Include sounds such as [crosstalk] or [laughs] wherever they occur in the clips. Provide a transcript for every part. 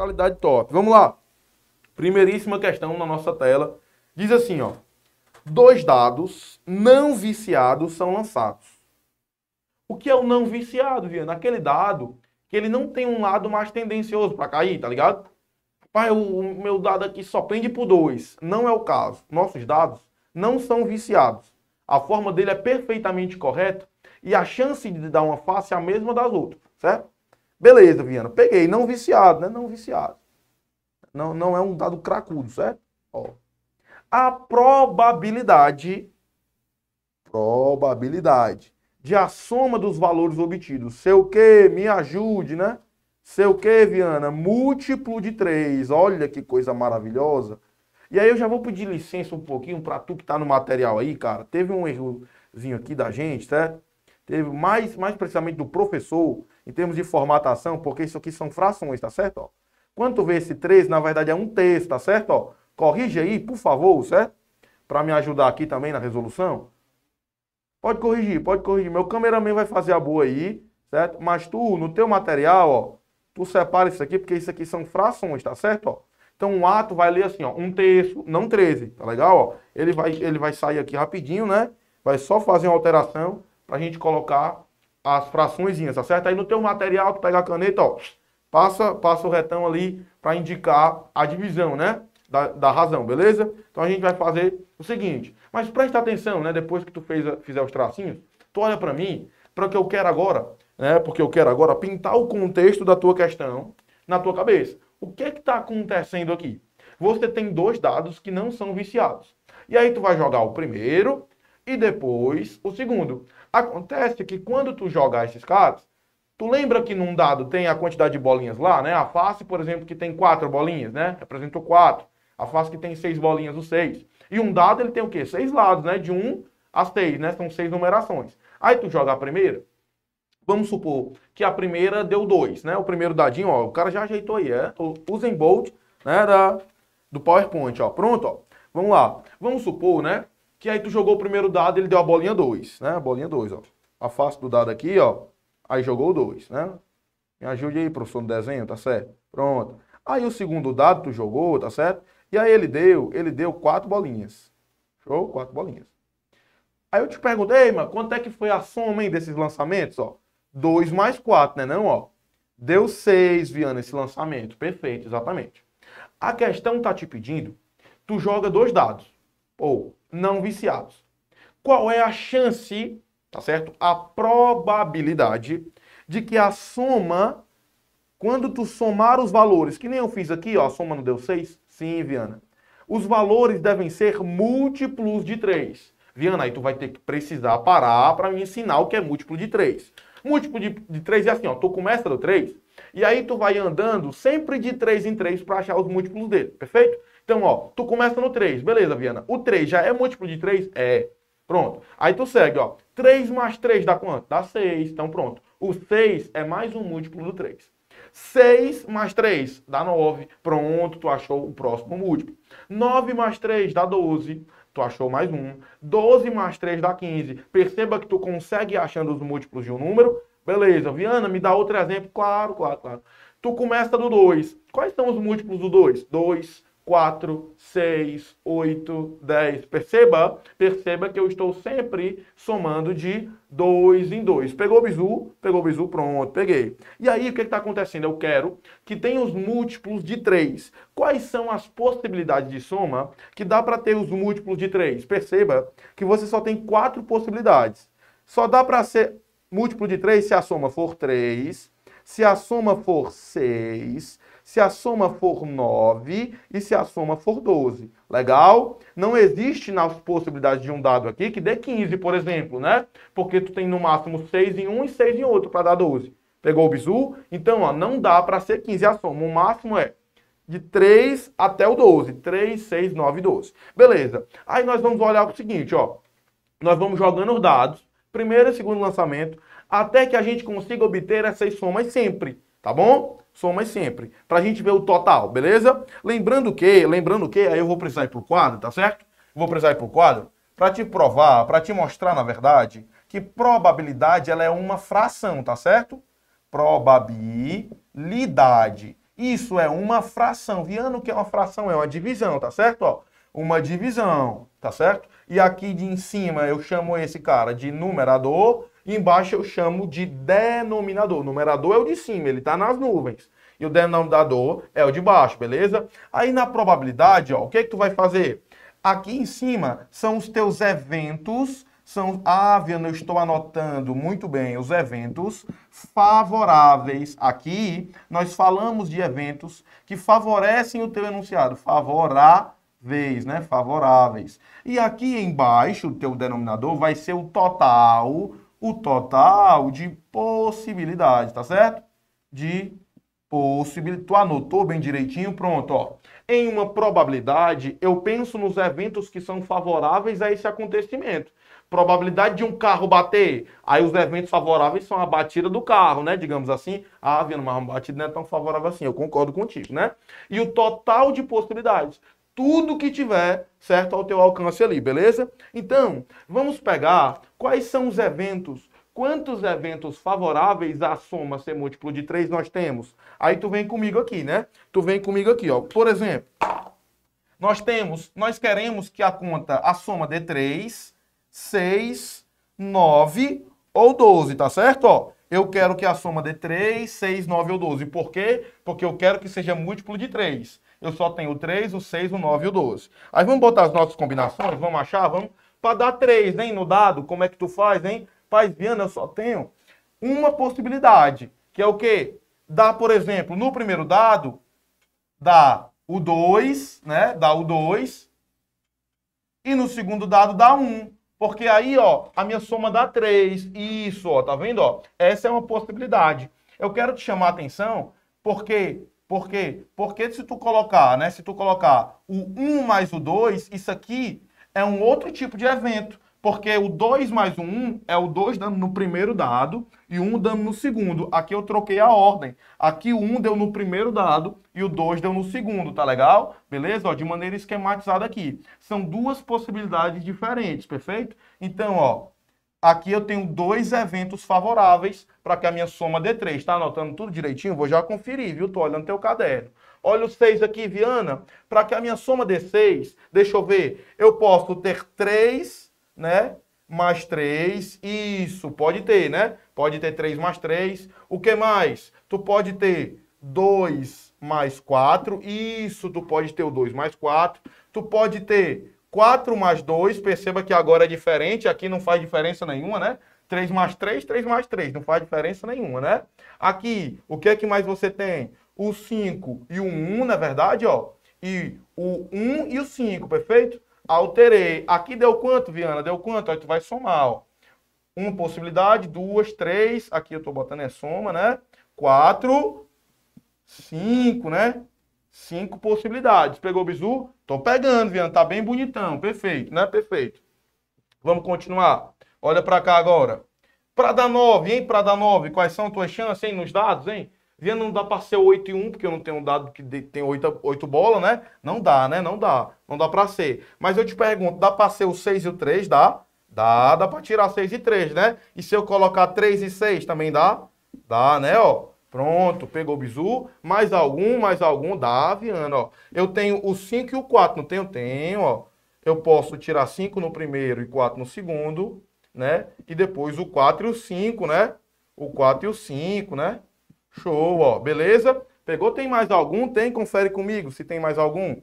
qualidade top. Vamos lá. Primeiríssima questão na nossa tela. Diz assim, ó. Dois dados não viciados são lançados. O que é o não viciado, Viana? Aquele dado que ele não tem um lado mais tendencioso para cair, tá ligado? Pai, o, meu dado aqui só pende por dois. Não é o caso. Nossos dados não são viciados. A forma dele é perfeitamente correta e a chance de dar uma face é a mesma das outras, certo? Beleza, Viana, peguei. Não viciado, né? Não viciado. Não, não é um dado cracudo, certo? Ó. A probabilidade, probabilidade de a soma dos valores obtidos, sei o que, me ajude, né? Sei o que, Viana, múltiplo de 3. Olha que coisa maravilhosa. E aí eu já vou pedir licença um pouquinho para tu que tá no material aí, cara. Teve um errozinho aqui da gente, certo? Teve mais, mais precisamente do professor em termos de formatação, porque isso aqui são frações, tá certo? Quanto Quando vê esse 3, na verdade é um terço, tá certo? corrige aí, por favor, certo? Para me ajudar aqui também na resolução. Pode corrigir, pode corrigir. Meu cameraman vai fazer a boa aí, certo? Mas tu, no teu material, ó, tu separa isso aqui, porque isso aqui são frações, tá certo? Ó? Então um ato vai ler assim, ó, um terço, não 13, tá legal? Ó? Ele, vai, ele vai sair aqui rapidinho, né? Vai só fazer uma alteração para a gente colocar as fraçõezinhas, tá certo? Aí no teu material, tu pega a caneta, ó, passa, passa o retão ali para indicar a divisão, né? Da, da razão, beleza? Então a gente vai fazer o seguinte. Mas presta atenção, né? Depois que tu fez, fizer os tracinhos, tu olha para mim, para o que eu quero agora, né? Porque eu quero agora pintar o contexto da tua questão na tua cabeça. O que é que está acontecendo aqui? Você tem dois dados que não são viciados. E aí tu vai jogar o primeiro e depois, o segundo. Acontece que quando tu jogar esses caras, tu lembra que num dado tem a quantidade de bolinhas lá, né? A face, por exemplo, que tem quatro bolinhas, né? Representou quatro. A face que tem seis bolinhas, o seis. E um dado, ele tem o quê? Seis lados, né? De um a seis, né? São seis numerações. Aí tu joga a primeira. Vamos supor que a primeira deu dois, né? O primeiro dadinho, ó, o cara já ajeitou aí, é? O Usain Bolt, né? Da, do PowerPoint, ó. Pronto, ó. Vamos lá. Vamos supor, né? que aí tu jogou o primeiro dado, ele deu a bolinha 2, né? A bolinha 2, ó. Afasta do dado aqui, ó. Aí jogou o 2, né? Me ajude aí, professor, no desenho, tá certo? Pronto. Aí o segundo dado tu jogou, tá certo? E aí ele deu, ele deu quatro bolinhas. Show? Quatro bolinhas. Aí eu te perguntei, mano, quanto é que foi a soma, hein, desses lançamentos, ó? 2 mais 4, né não, ó? Deu 6, Viana, esse lançamento. Perfeito, exatamente. A questão tá te pedindo, tu joga dois dados. Ou não viciados. Qual é a chance, tá certo? A probabilidade de que a soma, quando tu somar os valores, que nem eu fiz aqui, ó, a soma não deu 6? Sim, Viana. Os valores devem ser múltiplos de 3. Viana, aí tu vai ter que precisar parar para me ensinar o que é múltiplo de 3. Múltiplo de, de 3 é assim, ó, tu começa do 3, e aí tu vai andando sempre de 3 em 3 para achar os múltiplos dele, perfeito? Então, ó, tu começa no 3, beleza, Viana. O 3 já é múltiplo de 3? É. Pronto. Aí tu segue, ó. 3 mais 3 dá quanto? Dá 6. Então, pronto. O 6 é mais um múltiplo do 3. 6 mais 3 dá 9. Pronto, tu achou o próximo múltiplo. 9 mais 3 dá 12. Tu achou mais um. 12 mais 3 dá 15. Perceba que tu consegue ir achando os múltiplos de um número. Beleza, Viana, me dá outro exemplo. Claro, claro, claro. Tu começa do 2. Quais são os múltiplos do 2? 2, 4, 6, 8, 10. Perceba? Perceba que eu estou sempre somando de 2 em 2. Pegou o bizu? Pegou o bizu, pronto, peguei. E aí, o que é está acontecendo? Eu quero que tenha os múltiplos de 3. Quais são as possibilidades de soma que dá para ter os múltiplos de 3? Perceba que você só tem 4 possibilidades. Só dá para ser múltiplo de 3 se a soma for 3, se a soma for 6 se a soma for 9 e se a soma for 12. Legal? Não existe nas possibilidades de um dado aqui que dê 15, por exemplo, né? Porque tu tem no máximo 6 em um e 6 em outro para dar 12. Pegou o bizu? Então, ó, não dá para ser 15 a soma. O máximo é de 3 até o 12. 3, 6, 9, 12. Beleza. Aí nós vamos olhar o seguinte, ó. Nós vamos jogando os dados, primeiro e segundo lançamento, até que a gente consiga obter essas somas sempre, tá bom? somas sempre, para a gente ver o total, beleza? Lembrando que, lembrando que, aí eu vou precisar ir para o quadro, tá certo? Vou precisar ir para o quadro para te provar, para te mostrar, na verdade, que probabilidade ela é uma fração, tá certo? Probabilidade. Isso é uma fração. Viano, o que é uma fração? É uma divisão, tá certo? Ó, uma divisão, tá certo? E aqui de em cima eu chamo esse cara de numerador embaixo eu chamo de denominador. O numerador é o de cima, ele está nas nuvens. E o denominador é o de baixo, beleza? Aí na probabilidade, ó, o que, é que tu vai fazer? Aqui em cima são os teus eventos são, ah, Viana, eu estou anotando muito bem os eventos favoráveis. Aqui nós falamos de eventos que favorecem o teu enunciado, favoráveis, né? Favoráveis. E aqui embaixo, o teu denominador vai ser o total o total de possibilidades, tá certo? De possibilidade. Tu anotou bem direitinho, pronto, ó. Em uma probabilidade, eu penso nos eventos que são favoráveis a esse acontecimento. Probabilidade de um carro bater, aí os eventos favoráveis são a batida do carro, né? Digamos assim, ah, vendo, uma batida não é tão favorável assim, eu concordo contigo, né? E o total de possibilidades tudo que tiver, certo, ao teu alcance ali, beleza? Então, vamos pegar quais são os eventos quantos eventos favoráveis à soma ser múltiplo de 3 nós temos? Aí tu vem comigo aqui, né? Tu vem comigo aqui, ó. Por exemplo, nós temos, nós queremos que a conta, a soma de 3, 6, 9 ou 12, tá certo? Ó, eu quero que a soma de 3, 6, 9 ou 12. Por quê? Porque eu quero que seja múltiplo de 3 eu só tenho o 3, o 6, o 9 e o 12. Aí vamos botar as nossas combinações, vamos achar, vamos. Para dar 3, hein, no dado, como é que tu faz, hein? Faz, Viana, eu só tenho uma possibilidade, que é o quê? Dar, por exemplo, no primeiro dado, dá o 2, né? Dá o 2. E no segundo dado dá 1. Um, porque aí, ó, a minha soma dá 3. Isso, ó, tá vendo, ó? Essa é uma possibilidade. Eu quero te chamar a atenção porque por quê? Porque se tu colocar, né? Se tu colocar o 1 mais o 2, isso aqui é um outro tipo de evento. Porque o 2 mais o 1 é o 2 dando no primeiro dado e o 1 dando no segundo. Aqui eu troquei a ordem. Aqui o 1 deu no primeiro dado e o 2 deu no segundo, tá legal? Beleza? Ó, de maneira esquematizada aqui. São duas possibilidades diferentes, perfeito? Então, ó, Aqui eu tenho dois eventos favoráveis para que a minha soma dê 3. Está anotando tudo direitinho? Vou já conferir, viu? Estou olhando teu caderno. Olha os 6 aqui, Viana. Para que a minha soma dê 6, deixa eu ver. Eu posso ter 3, né? Mais 3. Isso, pode ter, né? Pode ter 3 mais 3. O que mais? Tu pode ter 2 mais 4. Isso, tu pode ter o 2 mais 4. Tu pode ter 4 mais 2, perceba que agora é diferente, aqui não faz diferença nenhuma, né? 3 mais 3, 3 mais 3, não faz diferença nenhuma, né? Aqui, o que é que mais você tem? O 5 e o 1, na é verdade, ó. E o 1 e o 5, perfeito? Alterei. Aqui deu quanto, Viana? Deu quanto? Aí tu vai somar, ó. Uma possibilidade, duas, três. Aqui eu tô botando é soma, né? Quatro, cinco, né? Cinco possibilidades. Pegou o bizu? Tô pegando, Viana, tá bem bonitão, perfeito, né? Perfeito. Vamos continuar. Olha para cá agora. Prada 9, hein, Prada 9, quais são tuas chances, hein, nos dados, hein? Viana não dá pra ser 8 e 1, porque eu não tenho um dado que tem 8, 8 bolas, né? Não dá, né? Não dá. Não dá pra ser. Mas eu te pergunto, dá pra ser o 6 e o 3? Dá? Dá, dá pra tirar 6 e 3, né? E se eu colocar 3 e 6 também dá? Dá, né, ó? Pronto, pegou o bizu. Mais algum, mais algum, dá, Viana, ó. Eu tenho o 5 e o 4, não tenho? Tenho, ó. Eu posso tirar 5 no primeiro e 4 no segundo, né? E depois o 4 e o 5, né? O 4 e o 5, né? Show, ó. Beleza? Pegou? Tem mais algum? Tem? Confere comigo se tem mais algum.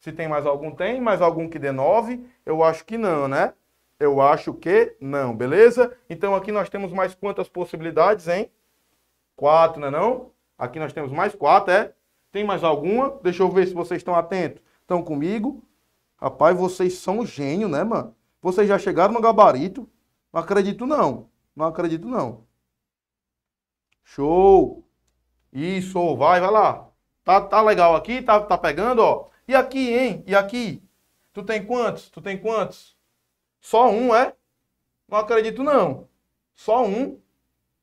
Se tem mais algum, tem. Mais algum que dê 9? Eu acho que não, né? Eu acho que não, beleza? Então aqui nós temos mais quantas possibilidades, hein? Quatro, não é não? Aqui nós temos mais quatro, é? Tem mais alguma? Deixa eu ver se vocês estão atentos. Estão comigo? Rapaz, vocês são gênio, né, mano? Vocês já chegaram no gabarito? Não acredito não. Não acredito não. Show! Isso, vai, vai lá. Tá, tá legal aqui, tá, tá pegando, ó. E aqui, hein? E aqui? Tu tem quantos? Tu tem quantos? Só um, é? Não acredito não. Só um.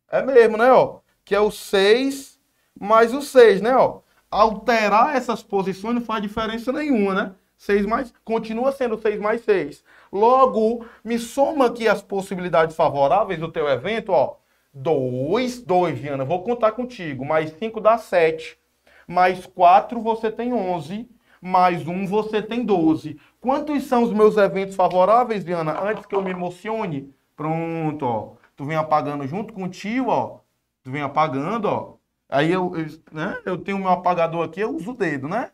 É mesmo, né, ó? que é o 6 mais o 6, né? Ó, alterar essas posições não faz diferença nenhuma, né? 6 mais, continua sendo 6 mais 6. Logo, me soma aqui as possibilidades favoráveis do teu evento, ó. 2, 2, Viana, vou contar contigo. Mais 5 dá 7. Mais 4 você tem 11. Mais 1 você tem 12. Quantos são os meus eventos favoráveis, Viana? Antes que eu me emocione. Pronto, ó. Tu vem apagando junto contigo, ó vem apagando, ó. Aí eu, eu, né, eu tenho meu apagador aqui, eu uso o dedo, né?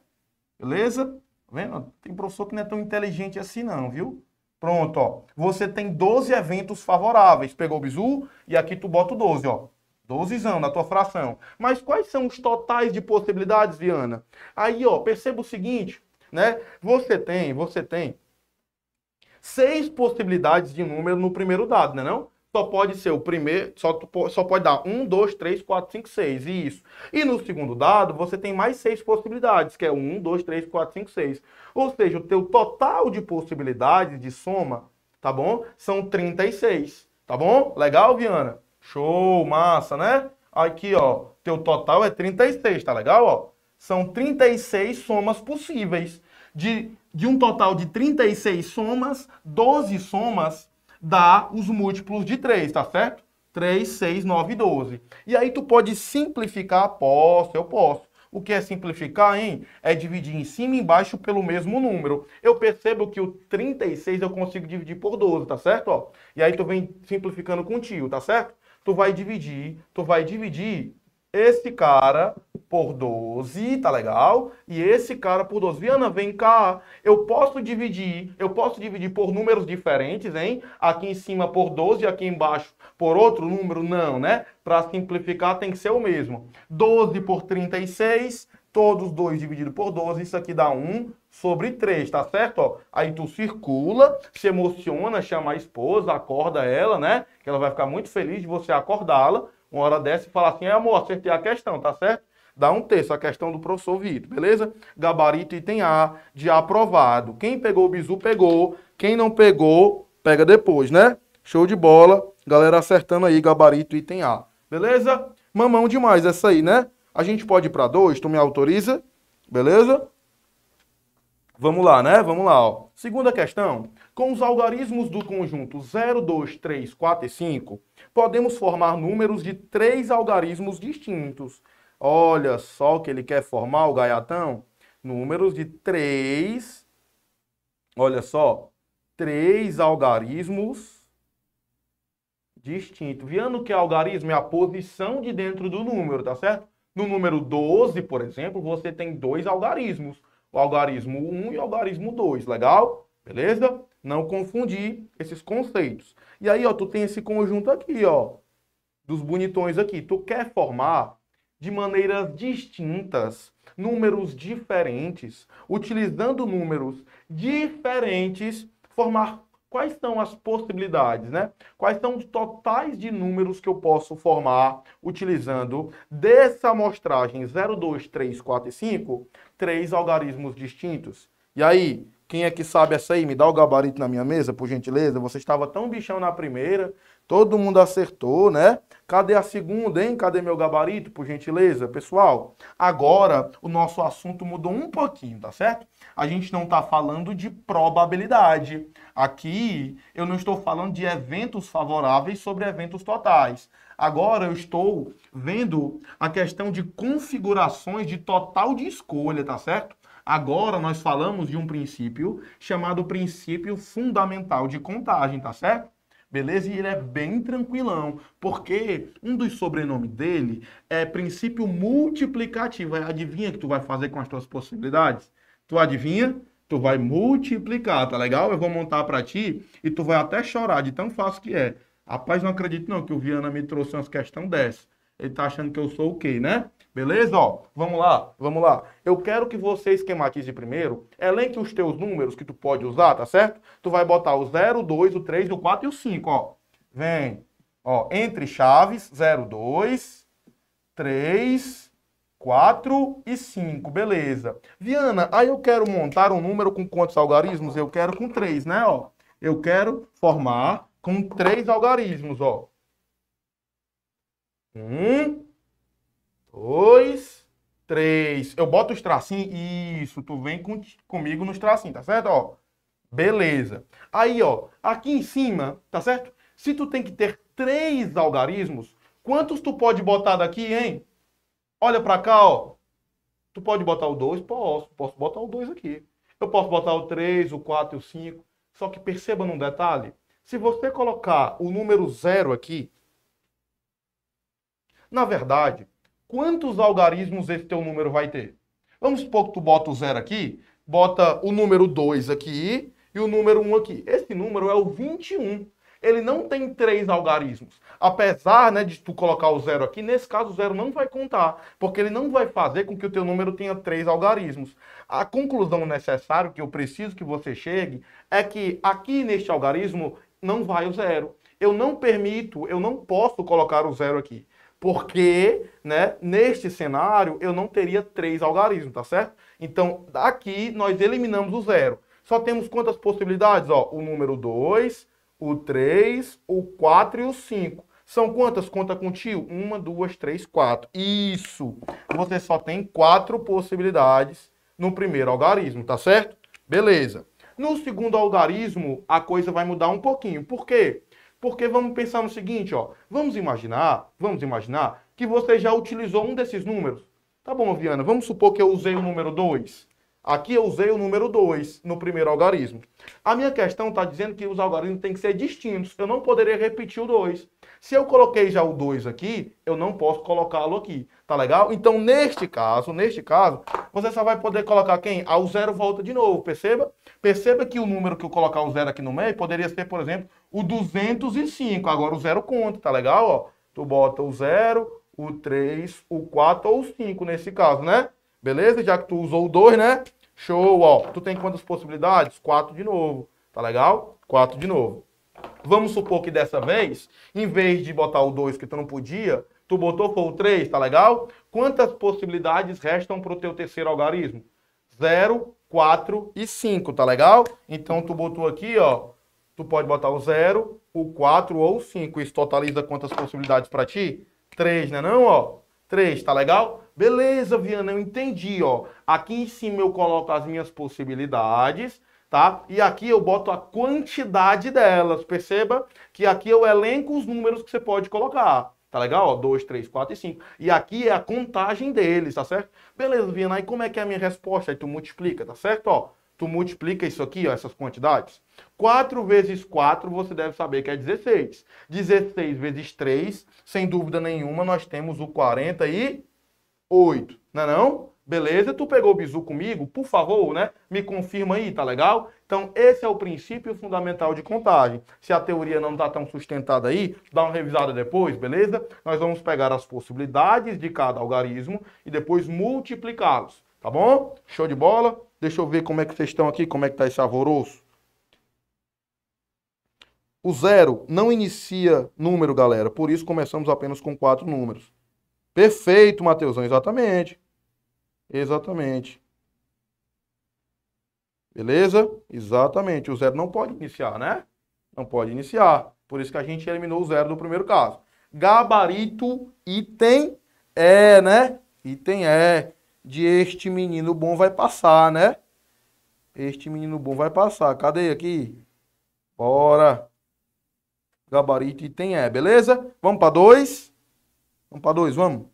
Beleza? Tá vendo? Tem professor que não é tão inteligente assim não, viu? Pronto, ó. Você tem 12 eventos favoráveis. Pegou o bizu e aqui tu bota o 12, ó. 12 na tua fração. Mas quais são os totais de possibilidades, Viana? Aí, ó, perceba o seguinte, né? Você tem, você tem seis possibilidades de número no primeiro dado, né não? só pode ser o primeiro, só, só pode dar 1, 2, 3, 4, 5, 6, e isso. E no segundo dado, você tem mais 6 possibilidades, que é 1, 2, 3, 4, 5, 6. Ou seja, o teu total de possibilidades de soma, tá bom? São 36, tá bom? Legal, Viana? Show, massa, né? Aqui, ó, teu total é 36, tá legal, ó? São 36 somas possíveis. De, de um total de 36 somas, 12 somas dá os múltiplos de 3, tá certo? 3, 6, 9 e 12. E aí tu pode simplificar, posso, eu posso. O que é simplificar, hein? É dividir em cima e embaixo pelo mesmo número. Eu percebo que o 36 eu consigo dividir por 12, tá certo? Ó, e aí tu vem simplificando com o tio, tá certo? Tu vai dividir, tu vai dividir esse cara por 12, tá legal? E esse cara por 12. Viana, vem cá. Eu posso dividir, eu posso dividir por números diferentes, hein? Aqui em cima por 12, aqui embaixo por outro número? Não, né? Para simplificar tem que ser o mesmo. 12 por 36, todos 2 dividido por 12, isso aqui dá 1 sobre 3, tá certo? Ó, aí tu circula, se emociona, chama a esposa, acorda ela, né? Que ela vai ficar muito feliz de você acordá-la uma hora dessa e falar assim, amor, acertei a questão, tá certo? dá um terço. A questão do professor Vitor, beleza? Gabarito item A, de aprovado. Quem pegou o bizu, pegou. Quem não pegou, pega depois, né? Show de bola. Galera acertando aí, gabarito item A. Beleza? Mamão demais essa aí, né? A gente pode ir pra dois, tu me autoriza? Beleza? Vamos lá, né? Vamos lá, ó. Segunda questão. Com os algarismos do conjunto 0, 2, 3, 4 e 5, podemos formar números de três algarismos distintos. Olha só que ele quer formar o gaiatão. Números de três, olha só, três algarismos distintos. Vendo que algarismo é a posição de dentro do número, tá certo? No número 12, por exemplo, você tem dois algarismos. O algarismo 1 e o algarismo 2, legal? Beleza? Não confundir esses conceitos. E aí, ó, tu tem esse conjunto aqui, ó, dos bonitões aqui. Tu quer formar de maneiras distintas, números diferentes, utilizando números diferentes, formar quais são as possibilidades, né? Quais são os totais de números que eu posso formar utilizando dessa amostragem 0, 2, 3, 4 e 5, três algarismos distintos. E aí, quem é que sabe essa aí? Me dá o gabarito na minha mesa, por gentileza. Você estava tão bichão na primeira Todo mundo acertou, né? Cadê a segunda, hein? Cadê meu gabarito, por gentileza, pessoal? Agora, o nosso assunto mudou um pouquinho, tá certo? A gente não está falando de probabilidade. Aqui, eu não estou falando de eventos favoráveis sobre eventos totais. Agora, eu estou vendo a questão de configurações de total de escolha, tá certo? Agora nós falamos de um princípio chamado princípio fundamental de contagem, tá certo? beleza? E ele é bem tranquilão, porque um dos sobrenomes dele é princípio multiplicativo. Adivinha adivinha que tu vai fazer com as tuas possibilidades? Tu adivinha? Tu vai multiplicar, tá legal? Eu vou montar para ti e tu vai até chorar de tão fácil que é. Rapaz, não acredito não que o Viana me trouxe umas questão dessa. Ele tá achando que eu sou o quê, né? Beleza? Ó, vamos lá, vamos lá. Eu quero que você esquematize primeiro, elenque os teus números que tu pode usar, tá certo? Tu vai botar o 0, 2, o 3, o 4 e o 5, ó. Vem, ó, entre chaves, 0, 2, 3, 4 e 5, beleza. Viana, aí eu quero montar um número com quantos algarismos? Eu quero com 3, né, ó. Eu quero formar com 3 algarismos, ó. 1, um, dois, três. Eu boto os tracinhos. Isso, tu vem com, comigo nos tracinhos, tá certo? Ó, beleza. Aí, ó, aqui em cima, tá certo? Se tu tem que ter três algarismos, quantos tu pode botar daqui, hein? Olha pra cá, ó. Tu pode botar o dois? Posso. Posso botar o dois aqui. Eu posso botar o três, o quatro e o cinco. Só que perceba num detalhe. Se você colocar o número zero aqui, na verdade, quantos algarismos esse teu número vai ter? Vamos supor que tu bota o zero aqui, bota o número 2 aqui e o número 1 um aqui. Esse número é o 21. Ele não tem três algarismos. Apesar né, de tu colocar o zero aqui, nesse caso o zero não vai contar, porque ele não vai fazer com que o teu número tenha três algarismos. A conclusão necessária que eu preciso que você chegue é que aqui neste algarismo não vai o zero. Eu não permito, eu não posso colocar o zero aqui. Porque, né, neste cenário, eu não teria três algarismos, tá certo? Então, aqui nós eliminamos o zero. Só temos quantas possibilidades? Ó, o número 2, o 3, o 4 e o 5. São quantas? Conta com tio? Uma, duas, três, quatro. Isso! Você só tem quatro possibilidades no primeiro algarismo, tá certo? Beleza. No segundo algarismo, a coisa vai mudar um pouquinho. Por quê? Porque vamos pensar no seguinte, ó. Vamos imaginar, vamos imaginar que você já utilizou um desses números. Tá bom, Viana, vamos supor que eu usei o número 2. Aqui eu usei o número 2 no primeiro algarismo. A minha questão está dizendo que os algarismos têm que ser distintos. Eu não poderia repetir o 2. Se eu coloquei já o 2 aqui, eu não posso colocá-lo aqui. Tá legal? Então, neste caso, neste caso, você só vai poder colocar quem? Ao zero volta de novo, perceba? Perceba que o número que eu colocar o zero aqui no meio poderia ser, por exemplo, o 205. Agora o zero conta, tá legal? Ó, tu bota o 0, o 3, o 4 ou o 5 nesse caso, né? Beleza? Já que tu usou o 2, né? Show, ó. Tu tem quantas possibilidades? 4 de novo, tá legal? 4 de novo. Vamos supor que dessa vez, em vez de botar o 2 que tu não podia, tu botou foi o 3, tá legal? Quantas possibilidades restam para o teu terceiro algarismo? 0, 4 e 5, tá legal? Então tu botou aqui, ó, tu pode botar o 0, o 4 ou o 5. Isso totaliza quantas possibilidades para ti? 3, né não, ó? 3, tá legal? Beleza, Viana, eu entendi, ó. Aqui em cima eu coloco as minhas possibilidades, tá? E aqui eu boto a quantidade delas. Perceba que aqui eu elenco os números que você pode colocar. Tá legal? Ó, 2, 3, 4 e 5. E aqui é a contagem deles, tá certo? Beleza, Viana, aí como é que é a minha resposta? Aí tu multiplica, tá certo? Ó, tu multiplica isso aqui, ó, essas quantidades 4 vezes 4, você deve saber que é 16. 16 vezes 3, sem dúvida nenhuma, nós temos o 48. Não é não? Beleza? Tu pegou o bizu comigo? Por favor, né? Me confirma aí, tá legal? Então, esse é o princípio fundamental de contagem. Se a teoria não está tão sustentada aí, dá uma revisada depois, beleza? Nós vamos pegar as possibilidades de cada algarismo e depois multiplicá-los, tá bom? Show de bola? Deixa eu ver como é que vocês estão aqui, como é que tá esse alvoroço. O zero não inicia número, galera. Por isso começamos apenas com quatro números. Perfeito, Mateusão. Exatamente. Exatamente. Beleza? Exatamente. O zero não pode iniciar, né? Não pode iniciar. Por isso que a gente eliminou o zero do primeiro caso. Gabarito, item é, né? Item é. De este menino bom vai passar, né? Este menino bom vai passar. Cadê aqui? Bora gabarito item E, beleza? Vamos para dois? Vamos para dois, vamos.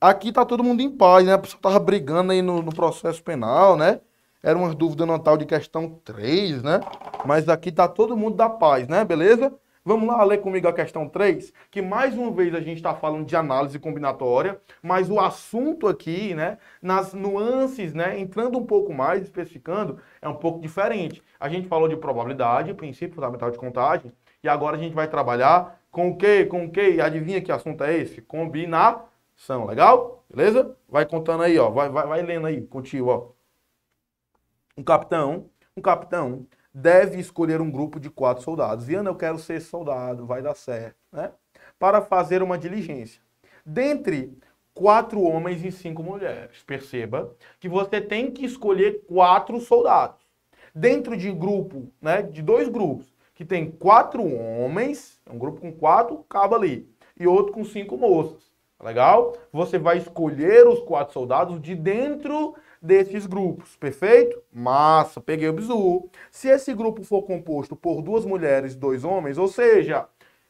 Aqui tá todo mundo em paz, né? A pessoa tava brigando aí no, no processo penal, né? Era uma dúvida tal de questão 3, né? Mas aqui tá todo mundo da paz, né? Beleza? Vamos lá ler comigo a questão 3, que mais uma vez a gente está falando de análise combinatória, mas o assunto aqui, né, nas nuances, né, entrando um pouco mais, especificando, é um pouco diferente. A gente falou de probabilidade, princípio fundamental de contagem, e agora a gente vai trabalhar com o quê? Com o quê? Adivinha que assunto é esse? Combinação, legal? Beleza? Vai contando aí, ó. Vai, vai, vai lendo aí contigo, ó. Um capitão, um capitão deve escolher um grupo de quatro soldados. Viana, eu quero ser soldado, vai dar certo, né? Para fazer uma diligência. Dentre quatro homens e cinco mulheres. Perceba que você tem que escolher quatro soldados. Dentro de grupo, né, de dois grupos, que tem quatro homens, é um grupo com quatro, caba ali, e outro com cinco moças. Tá legal? Você vai escolher os quatro soldados de dentro desses grupos, perfeito? Massa, peguei o bizu. Se esse grupo for composto por duas mulheres e dois homens, ou seja,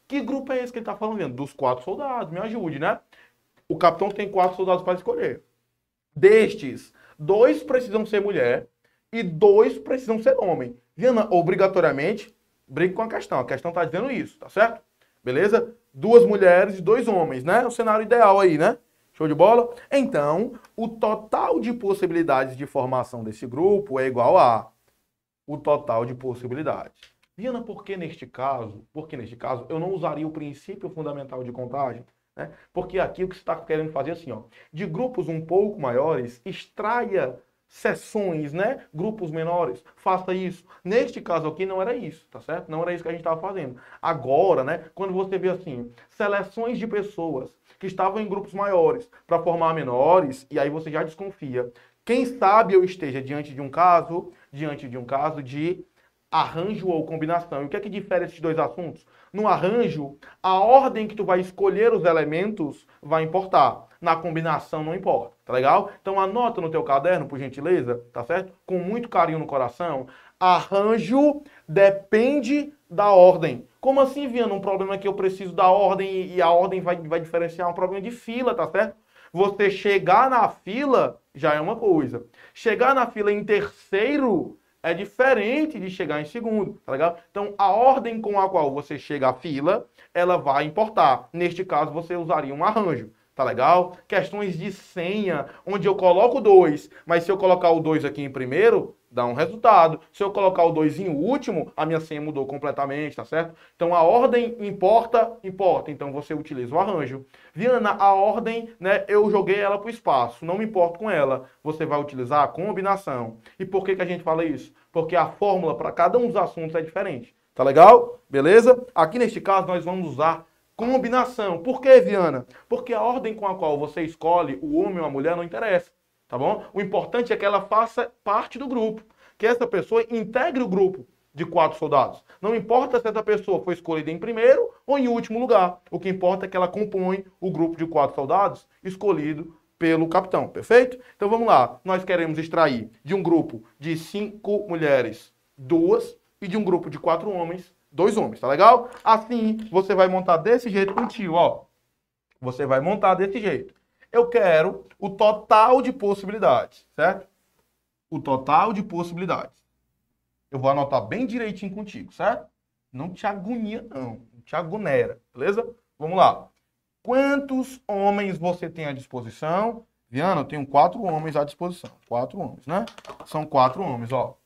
que grupo é esse que ele está falando? Dos quatro soldados, me ajude, né? O capitão tem quatro soldados para escolher. Destes, dois precisam ser mulher e dois precisam ser homem. Viana, obrigatoriamente, brigue com a questão. A questão está dizendo isso, tá certo? Beleza? Duas mulheres e dois homens, né? O cenário ideal aí, né? Show de bola? Então, o total de possibilidades de formação desse grupo é igual a o total de possibilidades. Viana, por que neste caso? Porque neste caso eu não usaria o princípio fundamental de contagem, né? Porque aqui o que você está querendo fazer é assim, ó, de grupos um pouco maiores, extraia sessões, né? Grupos menores, faça isso. Neste caso aqui não era isso, tá certo? Não era isso que a gente estava fazendo. Agora, né? Quando você vê assim, seleções de pessoas que estavam em grupos maiores para formar menores, e aí você já desconfia. Quem sabe eu esteja diante de um caso, diante de um caso de arranjo ou combinação. E o que é que difere esses dois assuntos? No arranjo, a ordem que tu vai escolher os elementos vai importar na combinação não importa, tá legal? Então anota no teu caderno, por gentileza, tá certo? Com muito carinho no coração, arranjo depende da ordem. Como assim, Viana? Um problema que eu preciso da ordem e a ordem vai, vai diferenciar é um problema de fila, tá certo? Você chegar na fila já é uma coisa. Chegar na fila em terceiro é diferente de chegar em segundo, tá legal? Então, a ordem com a qual você chega à fila, ela vai importar. Neste caso, você usaria um arranjo. Tá legal? Questões de senha, onde eu coloco dois, mas se eu colocar o dois aqui em primeiro, dá um resultado. Se eu colocar o dois em último, a minha senha mudou completamente, tá certo? Então a ordem importa, importa. Então você utiliza o arranjo. Viana, a ordem, né, eu joguei ela pro espaço, não me importo com ela. Você vai utilizar a combinação. E por que, que a gente fala isso? Porque a fórmula para cada um dos assuntos é diferente. Tá legal? Beleza? Aqui neste caso nós vamos usar Combinação. Por que, Viana? Porque a ordem com a qual você escolhe o homem ou a mulher não interessa, tá bom? O importante é que ela faça parte do grupo, que essa pessoa integre o grupo de quatro soldados. Não importa se essa pessoa foi escolhida em primeiro ou em último lugar. O que importa é que ela compõe o grupo de quatro soldados escolhido pelo capitão, perfeito? Então vamos lá. Nós queremos extrair de um grupo de cinco mulheres duas e de um grupo de quatro homens dois homens, tá legal? Assim, você vai montar desse jeito com o tio, ó. Você vai montar desse jeito. Eu quero o total de possibilidades, certo? O total de possibilidades. Eu vou anotar bem direitinho contigo, certo? Não te agonia, não. Não te agonera, beleza? Vamos lá. Quantos homens você tem à disposição? Viana, eu tenho quatro homens à disposição. Quatro homens, né? São quatro homens, ó.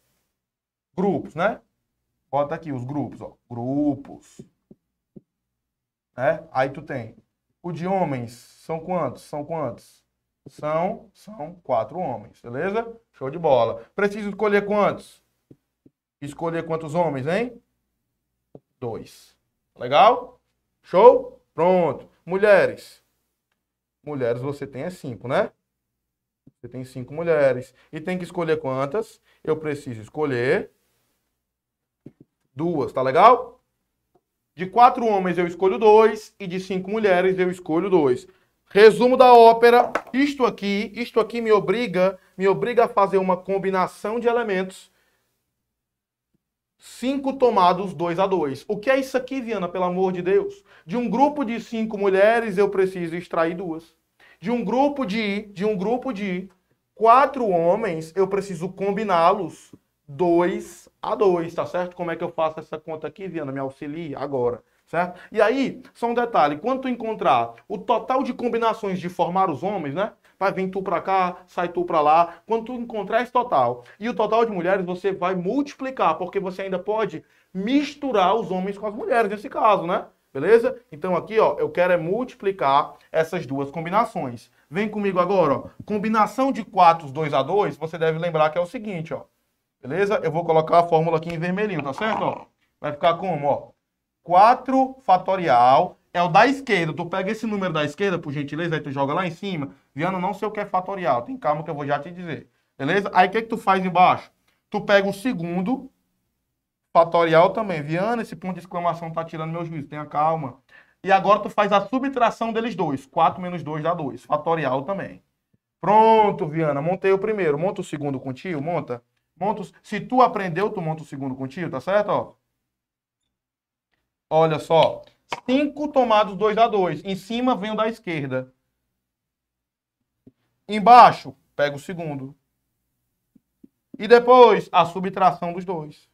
Grupos, né? Bota aqui os grupos, ó. Grupos. Né? Aí tu tem. O de homens são quantos? São quantos? São, são quatro homens, beleza? Show de bola. Preciso escolher quantos? Escolher quantos homens, hein? Dois. Legal? Show? Pronto. Mulheres. Mulheres você tem é cinco, né? Você tem cinco mulheres. E tem que escolher quantas? Eu preciso escolher Duas, tá legal? De quatro homens eu escolho dois e de cinco mulheres eu escolho dois. Resumo da ópera, isto aqui, isto aqui me obriga, me obriga a fazer uma combinação de elementos. Cinco tomados dois a dois. O que é isso aqui, Viana, pelo amor de Deus? De um grupo de cinco mulheres eu preciso extrair duas. De um grupo de, de um grupo de quatro homens eu preciso combiná-los 2 a 2, tá certo? Como é que eu faço essa conta aqui, Viana? Me auxilie agora, certo? E aí, só um detalhe, quando tu encontrar o total de combinações de formar os homens, né? Vai vir tu pra cá, sai tu pra lá. Quando tu encontrar esse total e o total de mulheres, você vai multiplicar, porque você ainda pode misturar os homens com as mulheres nesse caso, né? Beleza? Então aqui, ó, eu quero é multiplicar essas duas combinações. Vem comigo agora, ó. Combinação de 4, 2 a 2, você deve lembrar que é o seguinte, ó. Beleza? Eu vou colocar a fórmula aqui em vermelhinho, tá certo? vai ficar como? Ó, 4 fatorial é o da esquerda. Tu pega esse número da esquerda, por gentileza, aí tu joga lá em cima. Viana, não sei o que é fatorial. Tem calma que eu vou já te dizer. Beleza? Aí o que, é que tu faz embaixo? Tu pega o segundo fatorial também. Viana, esse ponto de exclamação tá tirando meu juízo. Tenha calma. E agora tu faz a subtração deles dois. 4 menos 2 dá 2. Fatorial também. Pronto, Viana. Montei o primeiro. Monta o segundo contigo, monta montos. Se tu aprendeu, tu monta o segundo contigo, tá certo? Ó. Olha só. 5 tomados 2 dá 2. Em cima vem o da esquerda. Embaixo, pega o segundo. E depois, a subtração dos dois.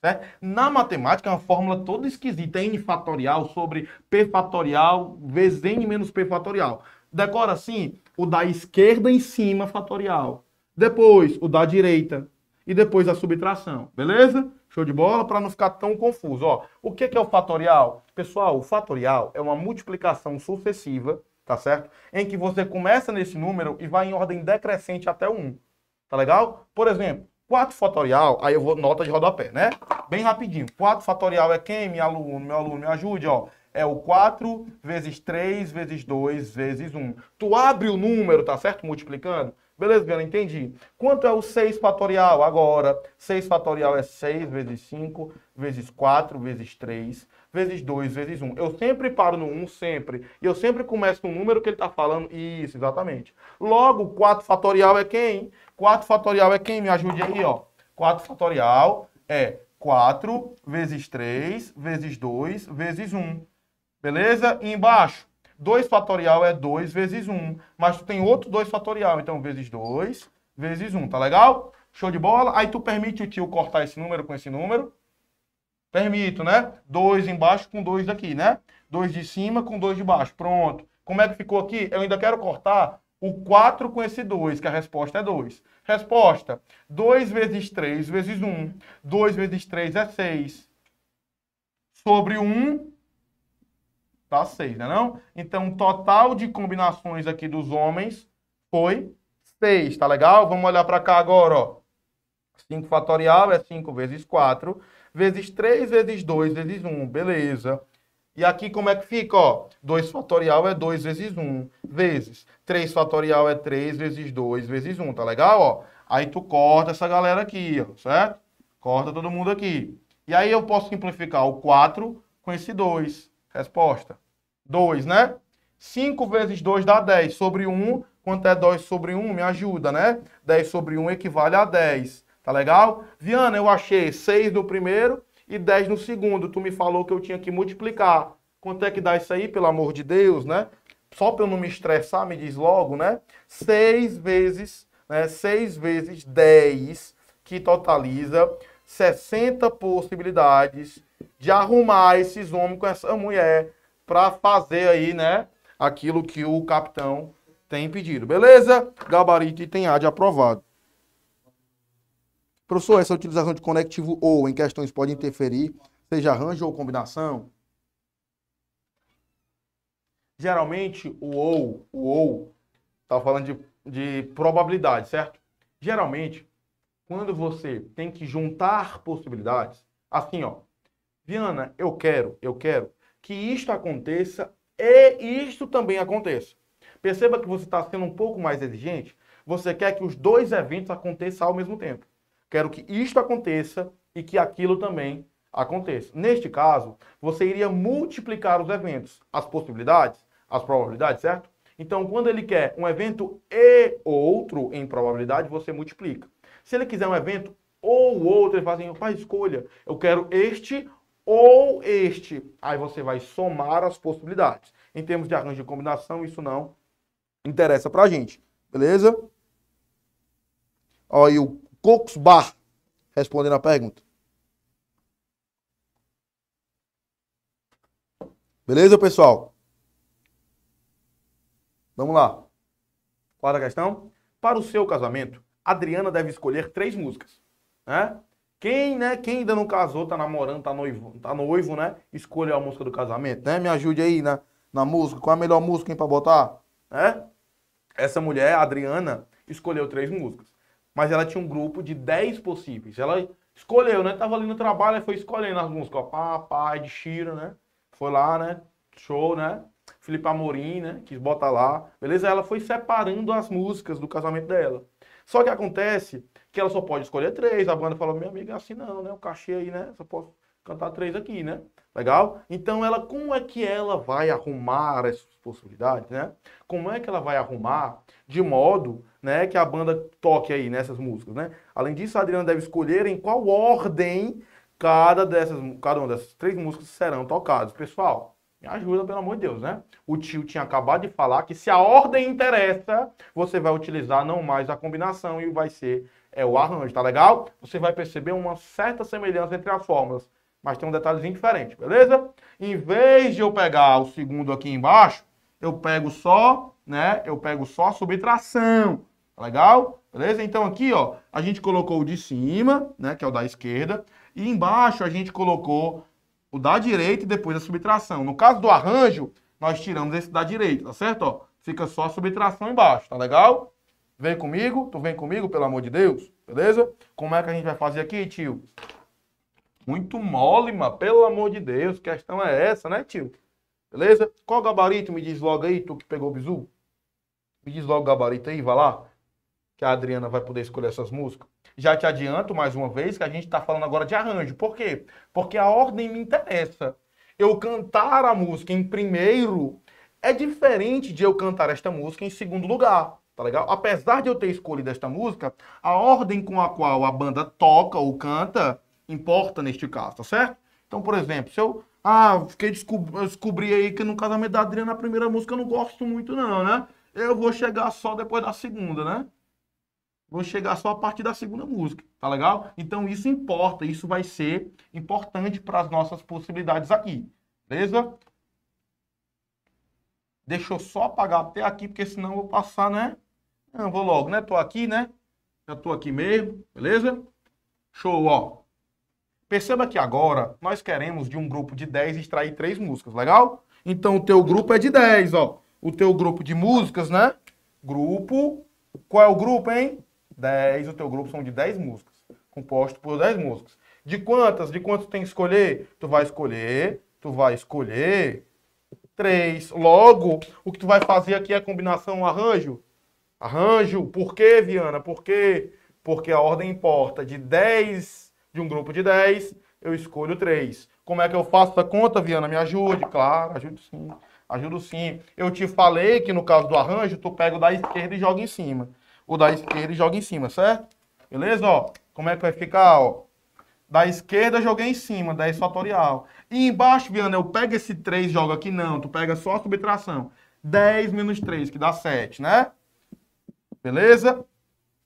Certo? Na matemática, é uma fórmula toda esquisita. É n fatorial sobre P fatorial vezes N menos P fatorial. Decora assim, o da esquerda em cima fatorial depois o da direita e depois a subtração, beleza? Show de bola para não ficar tão confuso. Ó, o que, é que é o fatorial? Pessoal, o fatorial é uma multiplicação sucessiva, tá certo? Em que você começa nesse número e vai em ordem decrescente até 1. Tá legal? Por exemplo, 4 fatorial, aí eu vou nota de rodapé, né? Bem rapidinho. 4 fatorial é quem, meu aluno? Meu aluno, me ajude, ó. É o 4 vezes 3 vezes 2 vezes 1. Tu abre o número, tá certo? Multiplicando. Beleza, Biana, entendi. Quanto é o 6 fatorial agora? 6 fatorial é 6 vezes 5, vezes 4, vezes 3, vezes 2, vezes 1. Eu sempre paro no 1, sempre. E eu sempre começo com o número que ele está falando. Isso, exatamente. Logo, 4 fatorial é quem? 4 fatorial é quem? Me ajude aí, ó. 4 fatorial é 4 vezes 3, vezes 2, vezes 1. Beleza? E embaixo, 2 fatorial é 2 vezes 1, mas tu tem outro 2 fatorial, então vezes 2 vezes 1, tá legal? Show de bola? Aí tu permite o tio cortar esse número com esse número. Permito, né? 2 embaixo com 2 aqui, né? 2 de cima com 2 de baixo, pronto. Como é que ficou aqui? Eu ainda quero cortar o 4 com esse 2, que a resposta é 2. Resposta, 2 vezes 3 vezes 1. 2 vezes 3 é 6. Sobre 1, Tá 6, não é não? Então, o total de combinações aqui dos homens foi 6, tá legal? Vamos olhar para cá agora, ó. 5 fatorial é 5 vezes 4, vezes 3, vezes 2, vezes 1, beleza. E aqui como é que fica, ó? 2 fatorial é 2 vezes 1, vezes 3 fatorial é 3 vezes 2 vezes 1, tá legal, ó? Aí tu corta essa galera aqui, ó, certo? Corta todo mundo aqui. E aí eu posso simplificar o 4 com esse 2. Resposta. 2, né? 5 vezes 2 dá 10 sobre 1. Quanto é 2 sobre 1? Me ajuda, né? 10 sobre 1 equivale a 10. Tá legal? Viana, eu achei 6 no primeiro e 10 no segundo. Tu me falou que eu tinha que multiplicar. Quanto é que dá isso aí, pelo amor de Deus, né? Só para eu não me estressar, me diz logo, né? 6 vezes, né? 6 vezes 10, que totaliza 60 possibilidades de de arrumar esses homens com essa mulher para fazer aí, né, aquilo que o capitão tem pedido. Beleza? Gabarito item A de aprovado. Professor, essa utilização de conectivo ou em questões pode interferir, seja arranjo ou combinação? Geralmente, o ou, o ou, tá falando de, de probabilidade, certo? Geralmente, quando você tem que juntar possibilidades, assim, ó, Diana, eu quero, eu quero que isto aconteça e isto também aconteça. Perceba que você está sendo um pouco mais exigente. Você quer que os dois eventos aconteçam ao mesmo tempo. Quero que isto aconteça e que aquilo também aconteça. Neste caso, você iria multiplicar os eventos, as possibilidades, as probabilidades, certo? Então, quando ele quer um evento e outro em probabilidade, você multiplica. Se ele quiser um evento ou outro, ele faz assim, escolha, eu quero este ou este. Aí você vai somar as possibilidades. Em termos de arranjo de combinação, isso não interessa para a gente. Beleza? Olha aí o Cocos Bar respondendo a pergunta. Beleza, pessoal? Vamos lá. Quarta questão. Para o seu casamento, Adriana deve escolher três músicas. Né? Quem, né, quem ainda não casou, tá namorando, tá noivo, tá noivo, né? Escolheu a música do casamento, né? Me ajude aí na, na música. Qual é a melhor música, hein, pra botar? Né? Essa mulher, a Adriana, escolheu três músicas. Mas ela tinha um grupo de dez possíveis. Ela escolheu, né? Tava ali no trabalho, e foi escolhendo as músicas. Ó, pá, é de Shira, né? Foi lá, né? Show, né? Felipe Amorim, né? Quis botar lá. Beleza? Ela foi separando as músicas do casamento dela. Só que acontece que ela só pode escolher três. A banda falou: minha amiga, é assim não, né? O cachê aí, né? Só posso cantar três aqui, né? Legal? Então, ela, como é que ela vai arrumar essas possibilidades, né? Como é que ela vai arrumar de modo, né, que a banda toque aí nessas músicas, né? Além disso, a Adriana deve escolher em qual ordem cada dessas, cada uma dessas três músicas serão tocadas. Pessoal, me ajuda, pelo amor de Deus, né? O tio tinha acabado de falar que se a ordem interessa, você vai utilizar não mais a combinação e vai ser é o arranjo, tá legal? Você vai perceber uma certa semelhança entre as fórmulas, mas tem um detalhezinho diferente, beleza? Em vez de eu pegar o segundo aqui embaixo, eu pego só, né? Eu pego só subtração, tá legal? Beleza? Então aqui, ó, a gente colocou o de cima, né, que é o da esquerda, e embaixo a gente colocou o da direita e depois a subtração. No caso do arranjo, nós tiramos esse da direita, tá certo? Ó, fica só a subtração embaixo, tá legal? Vem comigo? Tu vem comigo, pelo amor de Deus? Beleza? Como é que a gente vai fazer aqui, tio? Muito mole, mano. Pelo amor de Deus. Questão é essa, né, tio? Beleza? Qual gabarito? Me diz logo aí, tu que pegou o bizu. Me diz logo o gabarito aí, vai lá. Que a Adriana vai poder escolher essas músicas. Já te adianto mais uma vez que a gente tá falando agora de arranjo. Por quê? Porque a ordem me interessa. Eu cantar a música em primeiro é diferente de eu cantar esta música em segundo lugar tá legal? Apesar de eu ter escolhido esta música, a ordem com a qual a banda toca ou canta importa neste caso, tá certo? Então, por exemplo, se eu ah, fiquei descob... descobri aí que no casamento da Adriana a primeira música eu não gosto muito não, né? Eu vou chegar só depois da segunda, né? Vou chegar só a partir da segunda música, tá legal? Então isso importa, isso vai ser importante para as nossas possibilidades aqui, beleza? Deixa eu só apagar até aqui, porque senão eu vou passar, né? não vou logo, né? Tô aqui, né? Já tô aqui mesmo, beleza? Show, ó. Perceba que agora nós queremos de um grupo de 10 extrair três músicas, legal? Então o teu grupo é de 10, ó. O teu grupo de músicas, né? Grupo. Qual é o grupo, hein? 10. O teu grupo são de 10 músicas. Composto por 10 músicas. De quantas? De quantos tem que escolher? Tu vai escolher, tu vai escolher 3. Logo, o que tu vai fazer aqui é a combinação, o arranjo Arranjo. Por quê, Viana? Por quê? Porque a ordem importa. De 10, de um grupo de 10, eu escolho 3. Como é que eu faço a conta, Viana? Me ajude. Claro, ajudo sim. Ajudo sim. Eu te falei que no caso do arranjo, tu pega o da esquerda e joga em cima. O da esquerda e joga em cima, certo? Beleza? Ó, como é que vai ficar? Ó, da esquerda joguei em cima, 10 fatorial. E embaixo, Viana, eu pego esse 3 e jogo aqui? Não, tu pega só a subtração. 10 menos 3, que dá 7, né? Beleza?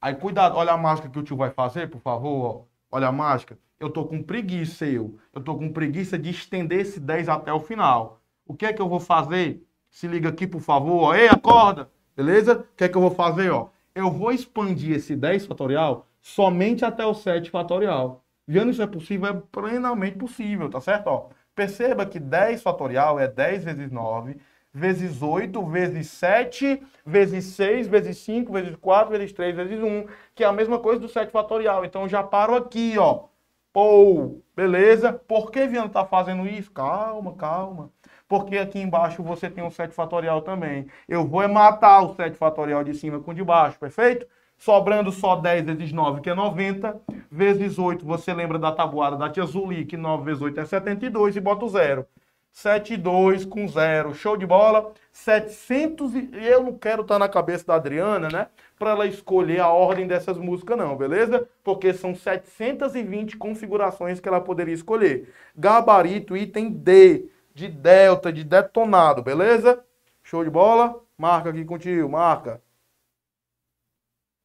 Aí, cuidado, olha a mágica que o tio vai fazer, por favor. Ó. Olha a mágica. Eu tô com preguiça, eu. Eu tô com preguiça de estender esse 10 até o final. O que é que eu vou fazer? Se liga aqui, por favor. Ó. Ei, acorda! Beleza? O que é que eu vou fazer? Ó? Eu vou expandir esse 10 fatorial somente até o 7 fatorial. vendo isso é possível? É plenamente possível, tá certo? Ó, perceba que 10 fatorial é 10 vezes 9 vezes 8, vezes 7, vezes 6, vezes 5, vezes 4, vezes 3, vezes 1, que é a mesma coisa do 7 fatorial. Então, eu já paro aqui, ó. Pou, beleza? Por que Viana está fazendo isso? Calma, calma. Porque aqui embaixo você tem um 7 fatorial também. Eu vou é matar o 7 fatorial de cima com o de baixo, perfeito? Sobrando só 10 vezes 9, que é 90. Vezes 8, você lembra da tabuada da tia Zuli, que 9 vezes 8 é 72 e bota o zero. 72 com zero. Show de bola. 700 e eu não quero estar tá na cabeça da Adriana, né? Para ela escolher a ordem dessas músicas não, beleza? Porque são 720 configurações que ela poderia escolher. Gabarito item D de delta, de detonado, beleza? Show de bola. Marca aqui contigo, marca.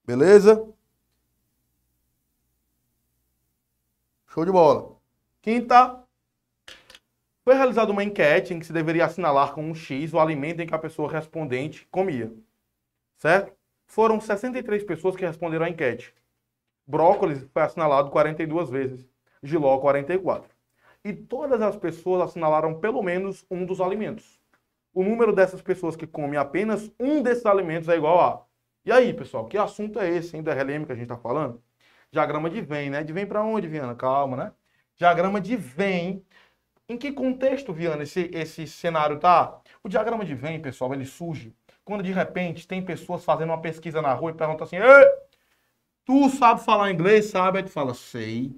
Beleza? Show de bola. Quinta foi realizada uma enquete em que se deveria assinalar com um X o alimento em que a pessoa respondente comia. Certo? Foram 63 pessoas que responderam à enquete. Brócolis foi assinalado 42 vezes, giló 44. E todas as pessoas assinalaram pelo menos um dos alimentos. O número dessas pessoas que comem apenas um desses alimentos é igual a. E aí, pessoal, que assunto é esse, hein, do RLM que a gente está falando? Diagrama de Venn, né? De Venn para onde, Viana? Calma, né? Diagrama de Venn em que contexto, Viana, esse, esse cenário tá? O diagrama de Venn, pessoal, ele surge quando de repente tem pessoas fazendo uma pesquisa na rua e perguntam assim: tu sabe falar inglês? Sabe? Aí tu fala, sei.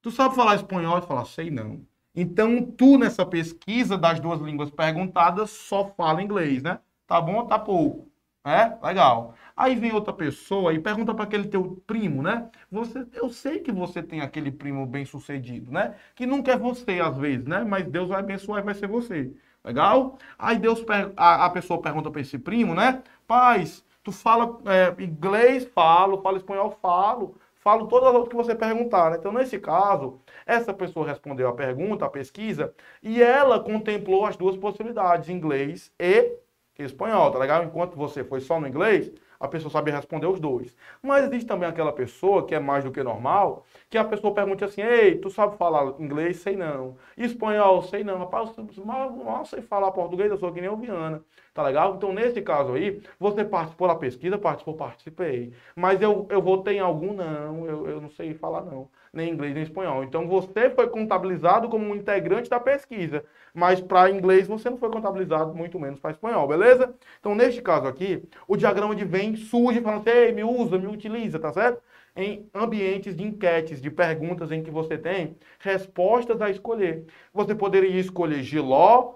Tu sabe falar espanhol? Tu fala, sei não. Então, tu, nessa pesquisa das duas línguas perguntadas, só fala inglês, né? Tá bom ou tá pouco? É? Legal. Aí vem outra pessoa e pergunta para aquele teu primo, né? Você, eu sei que você tem aquele primo bem-sucedido, né? Que não quer é você às vezes, né? Mas Deus vai abençoar e vai ser você. Legal? Aí Deus a, a pessoa pergunta para esse primo, né? Paz, tu fala é, inglês, falo, fala espanhol, falo, falo todas as outras que você perguntar, né? Então, nesse caso, essa pessoa respondeu a pergunta, a pesquisa, e ela contemplou as duas possibilidades, inglês e espanhol, tá legal? Enquanto você foi só no inglês, a pessoa sabe responder os dois. Mas existe também aquela pessoa, que é mais do que normal, que a pessoa pergunta assim, ei, tu sabe falar inglês? Sei não. Espanhol? Sei não. Rapaz, eu mal, sei falar português, eu sou que nem o Viana. Tá legal? Então, nesse caso aí, você participou da pesquisa, participou, participei. Mas eu, eu votei em algum? Não, eu, eu não sei falar não nem né, inglês nem espanhol. Então você foi contabilizado como um integrante da pesquisa, mas para inglês você não foi contabilizado, muito menos para espanhol, beleza? Então neste caso aqui, o diagrama de Venn surge falando assim, Ei, me usa, me utiliza, tá certo? Em ambientes de enquetes, de perguntas em que você tem respostas a escolher. Você poderia escolher giló,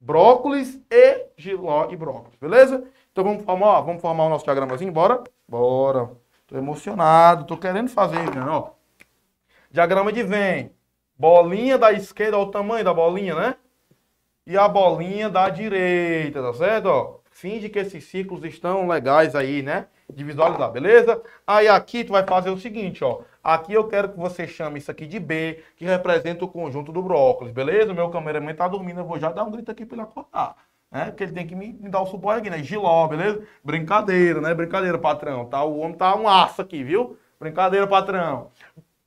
brócolis e giló e brócolis, beleza? Então vamos formar, ó, vamos formar o nosso diagramazinho, bora? Bora. Tô emocionado, tô querendo fazer, né? ó. Diagrama de Venn. Bolinha da esquerda, olha o tamanho da bolinha, né? E a bolinha da direita, tá certo? Ó, finge que esses círculos estão legais aí, né? De visualizar, beleza? Aí aqui tu vai fazer o seguinte, ó. Aqui eu quero que você chame isso aqui de B, que representa o conjunto do brócolis, beleza? meu cameraman tá dormindo, eu vou já dar um grito aqui pra ele acordar. Né? Porque ele tem que me, me dar o suporte aqui, né? Giló, beleza? Brincadeira, né? Brincadeira, patrão. Tá? O homem tá um aço aqui, viu? Brincadeira, patrão.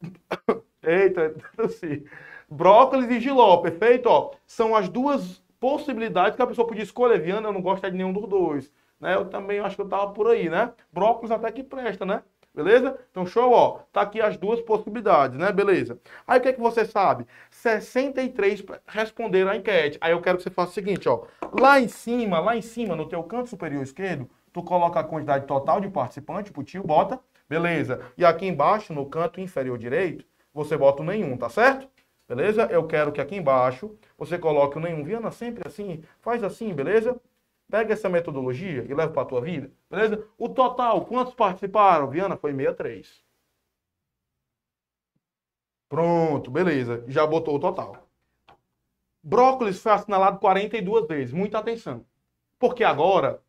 [laughs] Eita, então, assim. Brócolis e giló, perfeito? Ó, são as duas possibilidades que a pessoa podia escolher. Viana, eu não gosto de nenhum dos dois. Né? Eu também acho que eu tava por aí, né? Brócolis até que presta, né? Beleza? Então, show, ó. Tá aqui as duas possibilidades, né? Beleza. Aí, o que é que você sabe? 63 responderam a enquete. Aí, eu quero que você faça o seguinte, ó. Lá em cima, lá em cima, no teu canto superior esquerdo, tu coloca a quantidade total de participantes, pro tio, bota. Beleza. E aqui embaixo, no canto inferior direito, você bota o nenhum, tá certo? Beleza? Eu quero que aqui embaixo você coloque o nenhum. Viana, sempre assim, faz assim, beleza? Pega essa metodologia e leva para a tua vida, beleza? O total, quantos participaram? Viana, foi 63. Pronto, beleza. Já botou o total. Brócolis foi assinalado 42 vezes. Muita atenção. Porque agora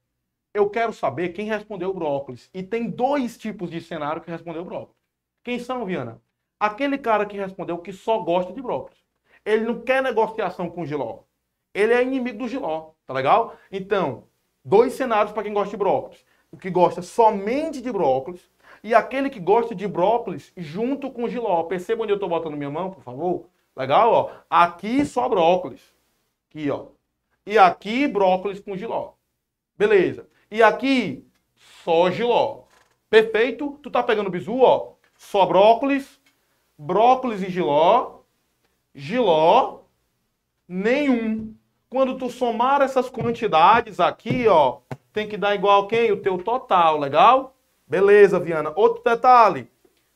eu quero saber quem respondeu o brócolis. E tem dois tipos de cenário que respondeu o brócolis. Quem são, Viana? Aquele cara que respondeu que só gosta de brócolis. Ele não quer negociação com o Giló. Ele é inimigo do Giló, tá legal? Então, dois cenários para quem gosta de brócolis. O que gosta somente de brócolis e aquele que gosta de brócolis junto com o Giló. Perceba onde eu estou botando minha mão, por favor. Legal, ó. Aqui só brócolis. Aqui, ó. E aqui brócolis com giló. Beleza. E aqui, só giló. Perfeito? Tu tá pegando bizu, ó. Só brócolis, brócolis e giló, giló, nenhum. Quando tu somar essas quantidades aqui, ó, tem que dar igual a quem? O teu total, legal? Beleza, Viana. Outro detalhe.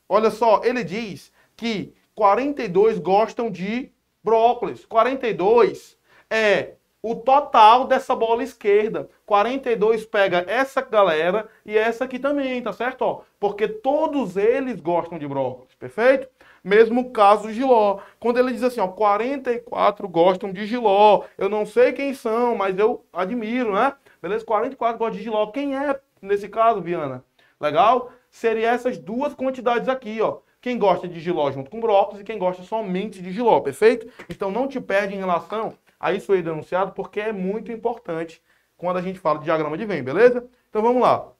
Olha só, ele diz que 42 gostam de brócolis. 42 é o total dessa bola esquerda. 42 pega essa galera e essa aqui também, tá certo? Ó, porque todos eles gostam de brócolis, perfeito? Mesmo caso Giló. Quando ele diz assim, ó, 44 gostam de Giló. Eu não sei quem são, mas eu admiro, né? Beleza? 44 gostam de Giló. Quem é nesse caso, Viana? Legal? Seria essas duas quantidades aqui, ó quem gosta de giló junto com brócolis e quem gosta somente de giló, perfeito? Então não te perde em relação a isso aí denunciado porque é muito importante quando a gente fala de diagrama de Venn, beleza? Então vamos lá.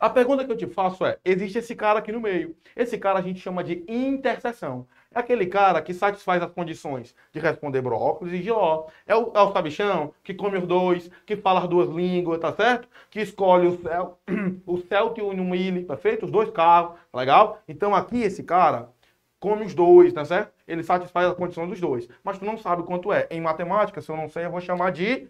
A pergunta que eu te faço é: existe esse cara aqui no meio. Esse cara a gente chama de interseção. É aquele cara que satisfaz as condições de responder brócolis e giló. É o, é o sabichão que come os dois, que fala as duas línguas, tá certo? Que escolhe o céu, [clears throat] o céu que une um milho, perfeito? Tá os dois carros, tá legal? Então aqui esse cara come os dois, tá certo? Ele satisfaz a condição dos dois. Mas tu não sabe quanto é. Em matemática, se eu não sei, eu vou chamar de.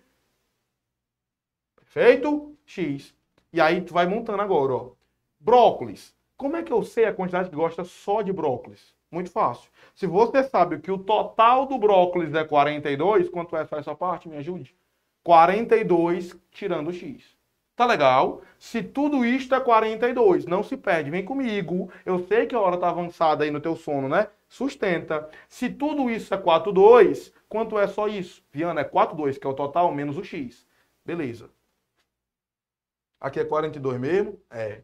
Perfeito? X. E aí tu vai montando agora, ó. Brócolis. Como é que eu sei a quantidade que gosta só de brócolis? Muito fácil. Se você sabe que o total do brócolis é 42, quanto é só essa parte? Me ajude. 42 tirando o x. Tá legal? Se tudo isto é 42, não se perde, vem comigo. Eu sei que a hora tá avançada aí no teu sono, né? Sustenta. Se tudo isso é 42, quanto é só isso? Viana, é 42, que é o total menos o x. Beleza. Aqui é 42 mesmo? É.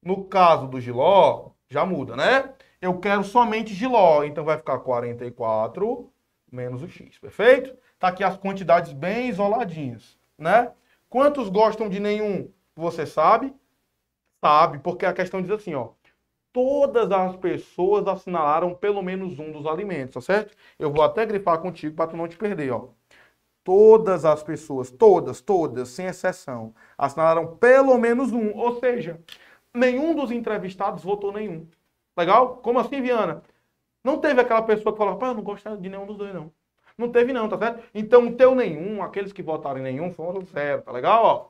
No caso do Giló, já muda, né? Eu quero somente Giló, então vai ficar 44 menos o x, perfeito? Tá aqui as quantidades bem isoladinhas, né? Quantos gostam de nenhum? Você sabe? Sabe, porque a questão diz assim, ó. Todas as pessoas assinalaram pelo menos um dos alimentos, tá certo? Eu vou até grifar contigo para tu não te perder, ó. Todas as pessoas, todas, todas, sem exceção, assinalaram pelo menos um, ou seja, nenhum dos entrevistados votou nenhum. Legal? Como assim, Viana? Não teve aquela pessoa que falou, rapaz, eu não gosto de nenhum dos dois, não. Não teve não, tá certo? Então o teu nenhum, aqueles que votaram em nenhum foram zero, tá legal? Ó.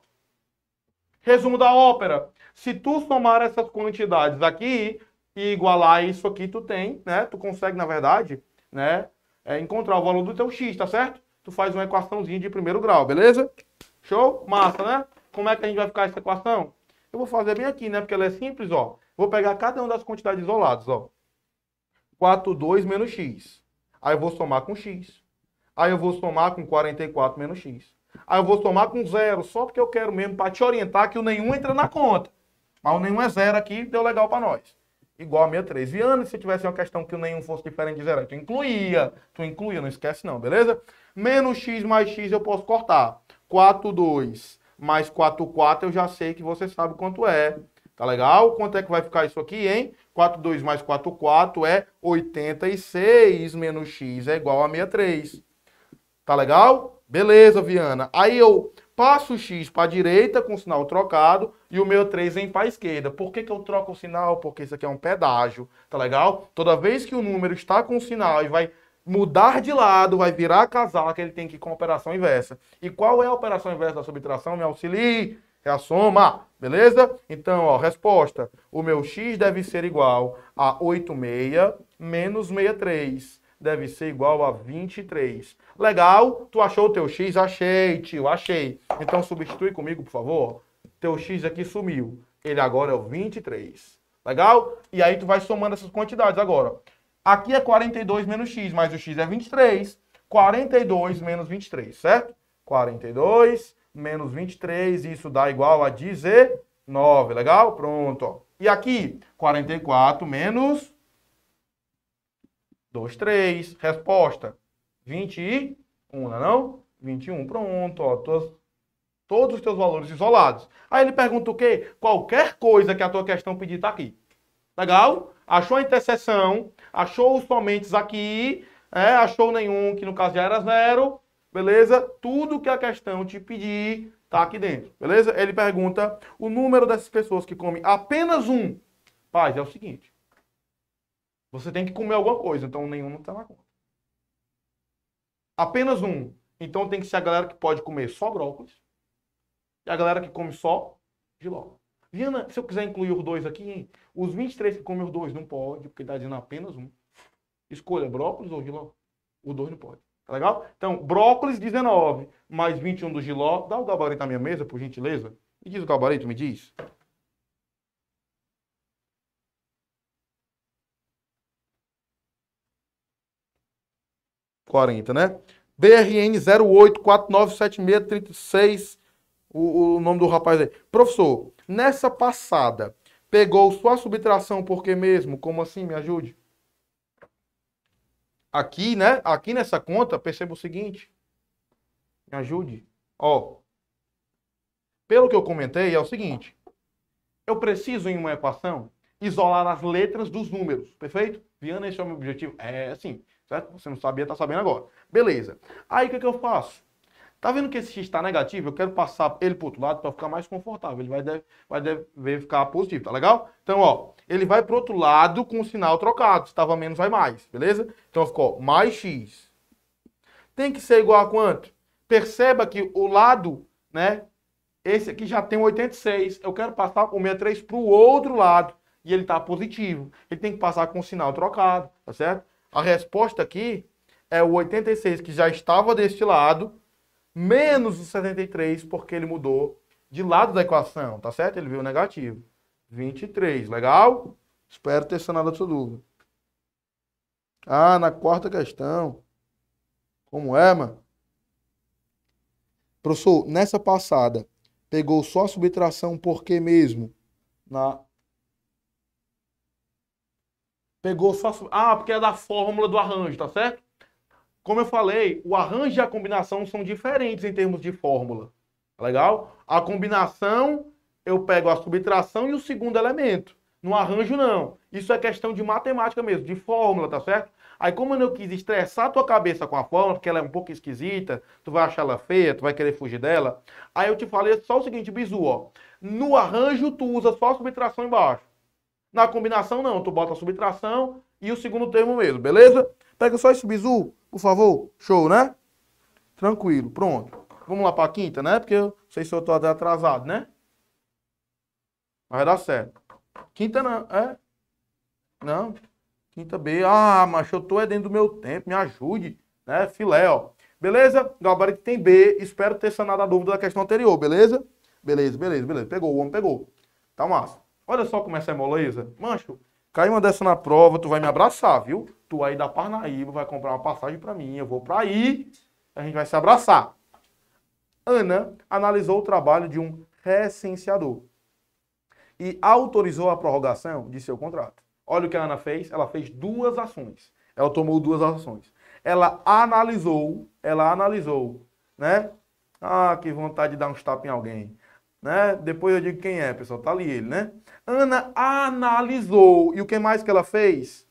Resumo da ópera. Se tu somar essas quantidades aqui e igualar isso aqui, tu tem, né? Tu consegue, na verdade, né? É, encontrar o valor do teu x, tá certo? Tu faz uma equaçãozinha de primeiro grau, beleza? Show? Massa, né? Como é que a gente vai ficar essa equação? Eu vou fazer bem aqui, né? Porque ela é simples, ó. Vou pegar cada uma das quantidades isoladas, ó. 4, 2 menos x. Aí eu vou somar com x. Aí eu vou somar com 44 menos x. Aí eu vou somar com zero, só porque eu quero mesmo para te orientar que o nenhum entra na conta. Mas o nenhum é zero aqui, deu legal para nós. Igual a 63. E Ana, se tivesse uma questão que o nenhum fosse diferente de zero, tu incluía. Tu incluía, não esquece não, beleza? Menos x mais x eu posso cortar. 4, 2 mais 4, 4 eu já sei que você sabe quanto é. Tá legal? Quanto é que vai ficar isso aqui, hein? 4, 2 mais 4, 4 é 86 menos x é igual a 63. Tá legal? Beleza, Viana. Aí eu passo o X para a direita com o sinal trocado e o meu 3 vem para a esquerda. Por que, que eu troco o sinal? Porque isso aqui é um pedágio, tá legal? Toda vez que o número está com o sinal e vai mudar de lado, vai virar a casaca, ele tem que ir com a operação inversa. E qual é a operação inversa da subtração? Me auxilie! É a soma, beleza? Então, ó, resposta. O meu x deve ser igual a 86 menos 63. Deve ser igual a 23. Legal, tu achou o teu X? Achei, tio, achei. Então substitui comigo, por favor. Teu X aqui sumiu. Ele agora é o 23. Legal? E aí tu vai somando essas quantidades agora. Aqui é 42 menos X, mas o X é 23. 42 menos 23, certo? 42 menos 23, isso dá igual a 19, legal? Pronto, E aqui, 44 menos 2, 3. Resposta, 21, não é não? 21, pronto, ó, tuas, todos os teus valores isolados. Aí ele pergunta o quê? Qualquer coisa que a tua questão pedir está aqui. Legal? Achou a interseção, achou os somentes aqui, é, achou nenhum, que no caso já era zero, beleza? Tudo que a questão te pedir está aqui dentro, beleza? Ele pergunta o número dessas pessoas que comem apenas um. Paz, é o seguinte. Você tem que comer alguma coisa, então nenhum não está na conta. Apenas um. Então tem que ser a galera que pode comer só brócolis e a galera que come só giló. Viana, se eu quiser incluir os dois aqui, hein? os 23 que comem os dois não pode, porque está dizendo apenas um. Escolha brócolis ou giló. O dois não pode. Tá legal? Então, brócolis 19, mais 21 do giló. Dá o gabarito na minha mesa, por gentileza. Me diz o gabarito, me diz. 40, né? BRN 08497636, o, o nome do rapaz aí. Professor, nessa passada, pegou sua subtração por que mesmo? Como assim? Me ajude. Aqui, né? Aqui nessa conta, perceba o seguinte. Me ajude. Ó. Pelo que eu comentei, é o seguinte. Eu preciso, em uma equação, isolar as letras dos números, perfeito? Viana, esse é o meu objetivo. É assim, certo? Você não sabia, está sabendo agora. Beleza. Aí o que, é que eu faço? Tá vendo que esse x está negativo? Eu quero passar ele para outro lado para ficar mais confortável. Ele vai deve, vai deve ficar positivo, tá legal? Então, ó, ele vai para outro lado com o sinal trocado. Se estava menos, vai mais, beleza? Então ficou mais x. Tem que ser igual a quanto? Perceba que o lado, né? Esse aqui já tem 86. Eu quero passar o 63 para o outro lado. E ele está positivo. Ele tem que passar com o sinal trocado, tá certo? A resposta aqui é o 86, que já estava deste lado, menos o 73, porque ele mudou de lado da equação, tá certo? Ele veio negativo. 23, legal? Espero ter sanado a sua dúvida. Ah, na quarta questão. Como é, mano? Professor, nessa passada, pegou só a subtração quê mesmo? Na Pegou só. Ah, porque é da fórmula do arranjo, tá certo? Como eu falei, o arranjo e a combinação são diferentes em termos de fórmula. Tá legal? A combinação, eu pego a subtração e o segundo elemento. No arranjo, não. Isso é questão de matemática mesmo, de fórmula, tá certo? Aí, como eu não quis estressar a tua cabeça com a fórmula, porque ela é um pouco esquisita, tu vai achar ela feia, tu vai querer fugir dela. Aí eu te falei só o seguinte, bizu, ó. No arranjo, tu usa só a subtração embaixo. Na combinação, não. Tu bota a subtração e o segundo termo mesmo, beleza? Pega só esse bizu, por favor. Show, né? Tranquilo, pronto. Vamos lá para a quinta, né? Porque eu não sei se eu tô atrasado, né? Vai dar certo. Quinta não, é? Não. Quinta B. Ah, mas eu tô é dentro do meu tempo, me ajude, né? Filé, ó. Beleza? Gabarito tem B. Espero ter sanado a dúvida da questão anterior, beleza? Beleza, beleza, beleza. Pegou, o homem pegou. Tá massa. Olha só como essa é moleza. Mancho, cai uma dessa na prova, tu vai me abraçar, viu? Tu aí da Parnaíba vai comprar uma passagem para mim, eu vou para aí, a gente vai se abraçar. Ana analisou o trabalho de um recenseador e autorizou a prorrogação de seu contrato. Olha o que a Ana fez, ela fez duas ações. Ela tomou duas ações. Ela analisou, ela analisou, né? Ah, que vontade de dar um tapa em alguém. Né? Depois eu digo quem é, pessoal. Tá ali ele, né? Ana analisou. E o que mais que ela fez?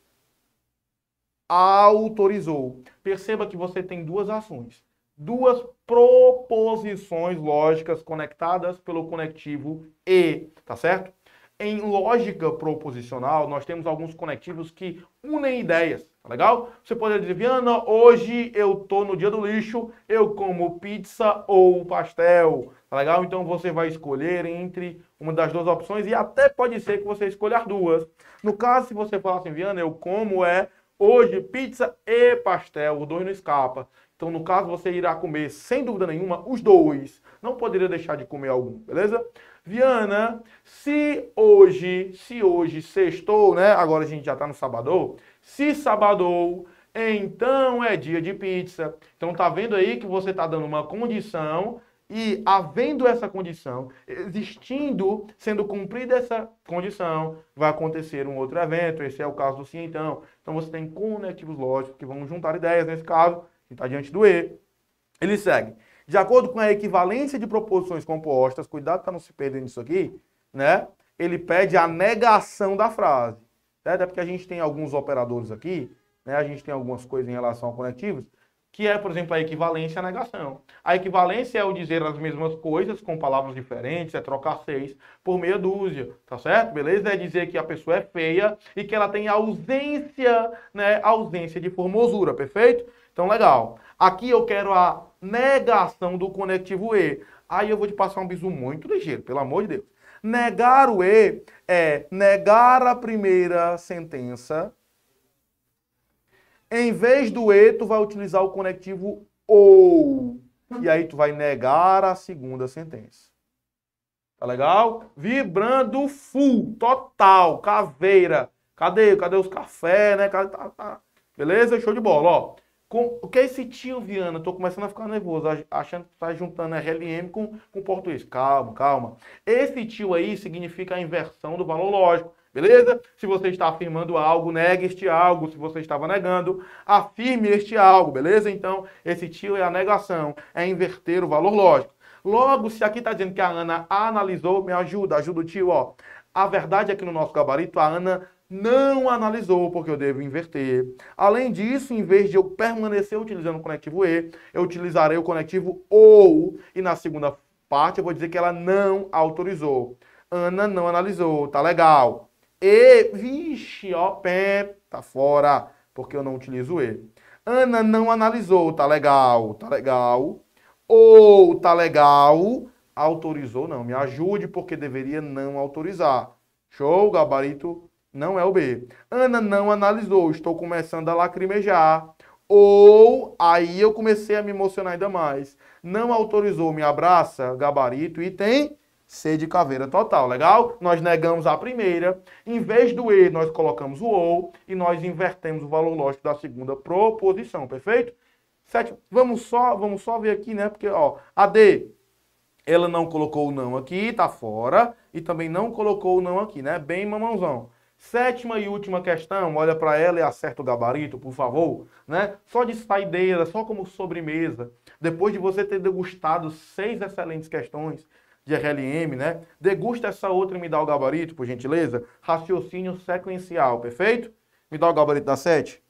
Autorizou. Perceba que você tem duas ações. Duas proposições lógicas conectadas pelo conectivo e, tá certo? Em lógica proposicional, nós temos alguns conectivos que unem ideias, tá legal? Você poderia dizer, Viana, hoje eu tô no dia do lixo, eu como pizza ou pastel. Tá legal? Então você vai escolher entre uma das duas opções e até pode ser que você escolha as duas. No caso, se você falar assim, Viana, eu como é hoje pizza e pastel, os dois não escapa. Então, no caso, você irá comer, sem dúvida nenhuma, os dois. Não poderia deixar de comer algum, beleza? Viana, se hoje, se hoje sextou, né? Agora a gente já tá no sabadão. Se sabadou, então é dia de pizza. Então tá vendo aí que você tá dando uma condição e havendo essa condição, existindo, sendo cumprida essa condição, vai acontecer um outro evento. Esse é o caso do sim então. Então você tem conectivos lógicos que vão juntar ideias nesse caso, que está diante do E. Ele segue. De acordo com a equivalência de proposições compostas, cuidado para não se perder nisso aqui, né? Ele pede a negação da frase. Certo? É porque a gente tem alguns operadores aqui, né? A gente tem algumas coisas em relação a conectivos que é, por exemplo, a equivalência e a negação. A equivalência é o dizer as mesmas coisas com palavras diferentes, é trocar seis por meia dúzia, tá certo? Beleza? É dizer que a pessoa é feia e que ela tem ausência, né, ausência de formosura, perfeito? Então, legal. Aqui eu quero a negação do conectivo E. Aí eu vou te passar um bisu muito ligeiro, pelo amor de Deus. Negar o E é negar a primeira sentença em vez do e, tu vai utilizar o conectivo ou. E aí tu vai negar a segunda sentença. Tá legal? Vibrando full, total, caveira. Cadê? Cadê os cafés, né? Cadê, tá, tá. Beleza? Show de bola, ó. Com, o que é esse tio, Viana? tô começando a ficar nervoso, achando que tá juntando RLM com, com português. Calma, calma. Esse tio aí significa a inversão do valor lógico. Beleza? Se você está afirmando algo, negue este algo. Se você estava negando, afirme este algo, beleza? Então, esse tio é a negação, é inverter o valor lógico. Logo, se aqui está dizendo que a Ana analisou, me ajuda, ajuda o tio, ó. A verdade é que no nosso gabarito a Ana não analisou, porque eu devo inverter. Além disso, em vez de eu permanecer utilizando o conectivo E, eu utilizarei o conectivo OU. E na segunda parte eu vou dizer que ela não autorizou. Ana não analisou, tá legal. E, vixe, ó, pé, tá fora, porque eu não utilizo E. Ana não analisou, tá legal, tá legal. Ou tá legal, autorizou não. Me ajude, porque deveria não autorizar. Show, gabarito não é o B. Ana não analisou, estou começando a lacrimejar. Ou aí eu comecei a me emocionar ainda mais. Não autorizou, me abraça, gabarito, item C de caveira total, legal? Nós negamos a primeira, em vez do E nós colocamos o ou e nós invertemos o valor lógico da segunda proposição, perfeito? Sete, vamos só, vamos só ver aqui, né? Porque ó, a D ela não colocou o não aqui, tá fora, e também não colocou o não aqui, né? Bem mamãozão. Sétima e última questão, olha para ela e acerta o gabarito, por favor, né? Só de saideira, só como sobremesa. Depois de você ter degustado seis excelentes questões, de RLM, né? Degusta essa outra e me dá o gabarito, por gentileza. Raciocínio sequencial, perfeito? Me dá o gabarito da 7.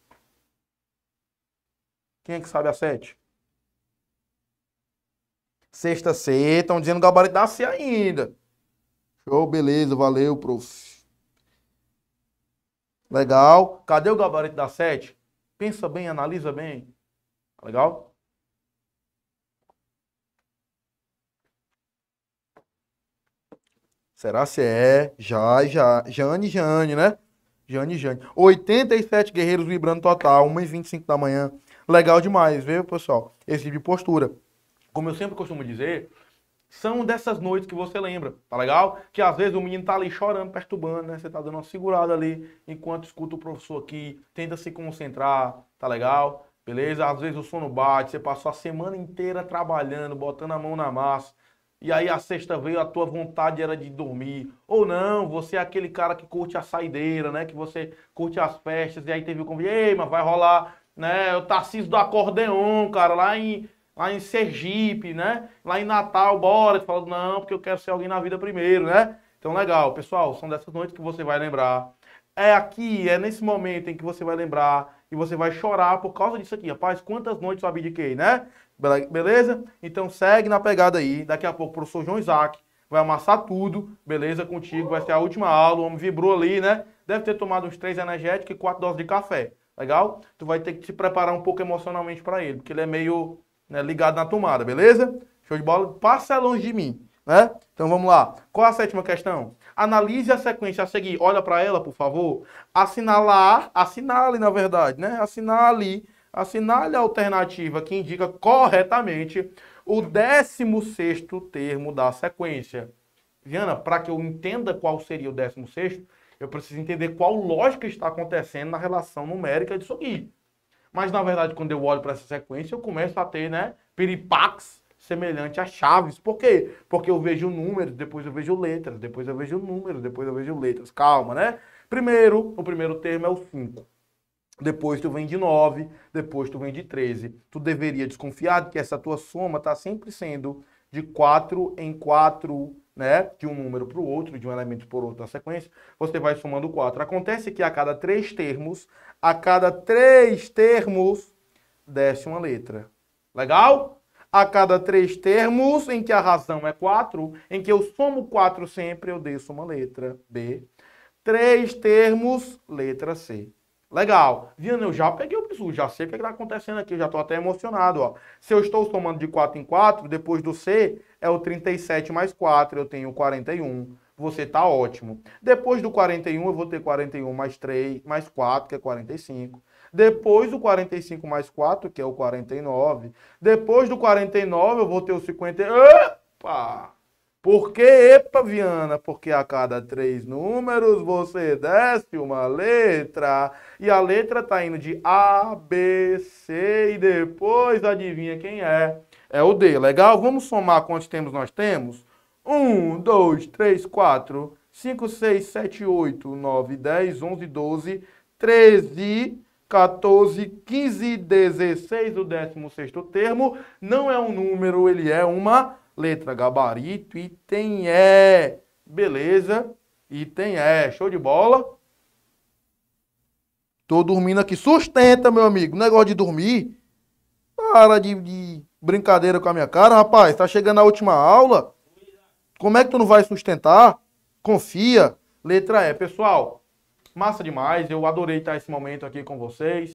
Quem é que sabe a 7? Sexta C, estão dizendo gabarito da C ainda. Show, beleza, valeu, prof. Legal. Cadê o gabarito da 7? Pensa bem, analisa bem. Tá legal? Será se é? Já, já. Jane, Jane, né? Jane, Jane. 87 guerreiros vibrando total, 1h25 da manhã. Legal demais, viu, pessoal? Esse tipo de postura. Como eu sempre costumo dizer, são dessas noites que você lembra, tá legal? Que às vezes o menino tá ali chorando, perturbando, né? Você tá dando uma segurada ali, enquanto escuta o professor aqui, tenta se concentrar, tá legal? Beleza? Às vezes o sono bate, você passou a semana inteira trabalhando, botando a mão na massa, e aí a sexta veio, a tua vontade era de dormir. Ou não, você é aquele cara que curte a saideira, né? Que você curte as festas, e aí teve o convite, ei, mas vai rolar, né? É o Tarcísio do Acordeon, cara, lá em, lá em Sergipe, né? Lá em Natal, bora. Tu não, porque eu quero ser alguém na vida primeiro, né? Então, legal. Pessoal, são dessas noites que você vai lembrar. É aqui, é nesse momento em que você vai lembrar e você vai chorar por causa disso aqui. Rapaz, quantas noites eu abdiquei, né? Beleza? Então segue na pegada aí. Daqui a pouco o professor João Isaac vai amassar tudo, beleza? Contigo, vai ser a última aula. O homem vibrou ali, né? Deve ter tomado uns três energéticos e quatro doses de café. Legal? Tu vai ter que se preparar um pouco emocionalmente para ele, porque ele é meio né, ligado na tomada, beleza? Show de bola? Passa longe de mim, né? Então vamos lá. Qual a sétima questão? Analise a sequência a seguir. Olha para ela, por favor. Assinalar, assinale na verdade, né? Assinale Assinale a alternativa que indica corretamente o 16 termo da sequência. Viana, para que eu entenda qual seria o 16, eu preciso entender qual lógica está acontecendo na relação numérica disso aqui. Mas, na verdade, quando eu olho para essa sequência, eu começo a ter, né, piripax semelhante a chaves. Por quê? Porque eu vejo números, depois eu vejo letras, depois eu vejo números, depois eu vejo letras. Calma, né? Primeiro, o primeiro termo é o 5. Depois tu vem de 9, depois tu vem de 13. Tu deveria desconfiar de que essa tua soma está sempre sendo de 4 em 4, né? De um número para o outro, de um elemento para o outro na sequência, você vai somando 4. Acontece que a cada três termos, a cada três termos, desce uma letra. Legal? A cada três termos, em que a razão é 4, em que eu somo 4 sempre, eu desço uma letra. B. Três termos, letra C. Legal. Viana, eu já peguei o bizu, já sei o que é está acontecendo aqui, já estou até emocionado. Ó. Se eu estou somando de 4 em 4, depois do C é o 37 mais 4, eu tenho 41. Você está ótimo. Depois do 41, eu vou ter 41 mais 3, mais 4, que é 45. Depois do 45 mais 4, que é o 49. Depois do 49, eu vou ter o 50. Opa! Por que, epa, Viana? Porque a cada três números você desce uma letra. E a letra tá indo de A, B, C e depois adivinha quem é? É o D. Legal? Vamos somar quantos temos nós temos? 1, 2, 3, 4, 5, 6, 7, 8, 9, 10, 11, 12, 13, 14, 15, 16, o 16 termo. Não é um número, ele é uma letra gabarito, item E. Beleza? Item E. Show de bola? Tô dormindo aqui. Sustenta, meu amigo. Negócio de dormir. Para de, de brincadeira com a minha cara, rapaz. Tá chegando a última aula. Como é que tu não vai sustentar? Confia. Letra E. Pessoal, massa demais. Eu adorei estar esse momento aqui com vocês.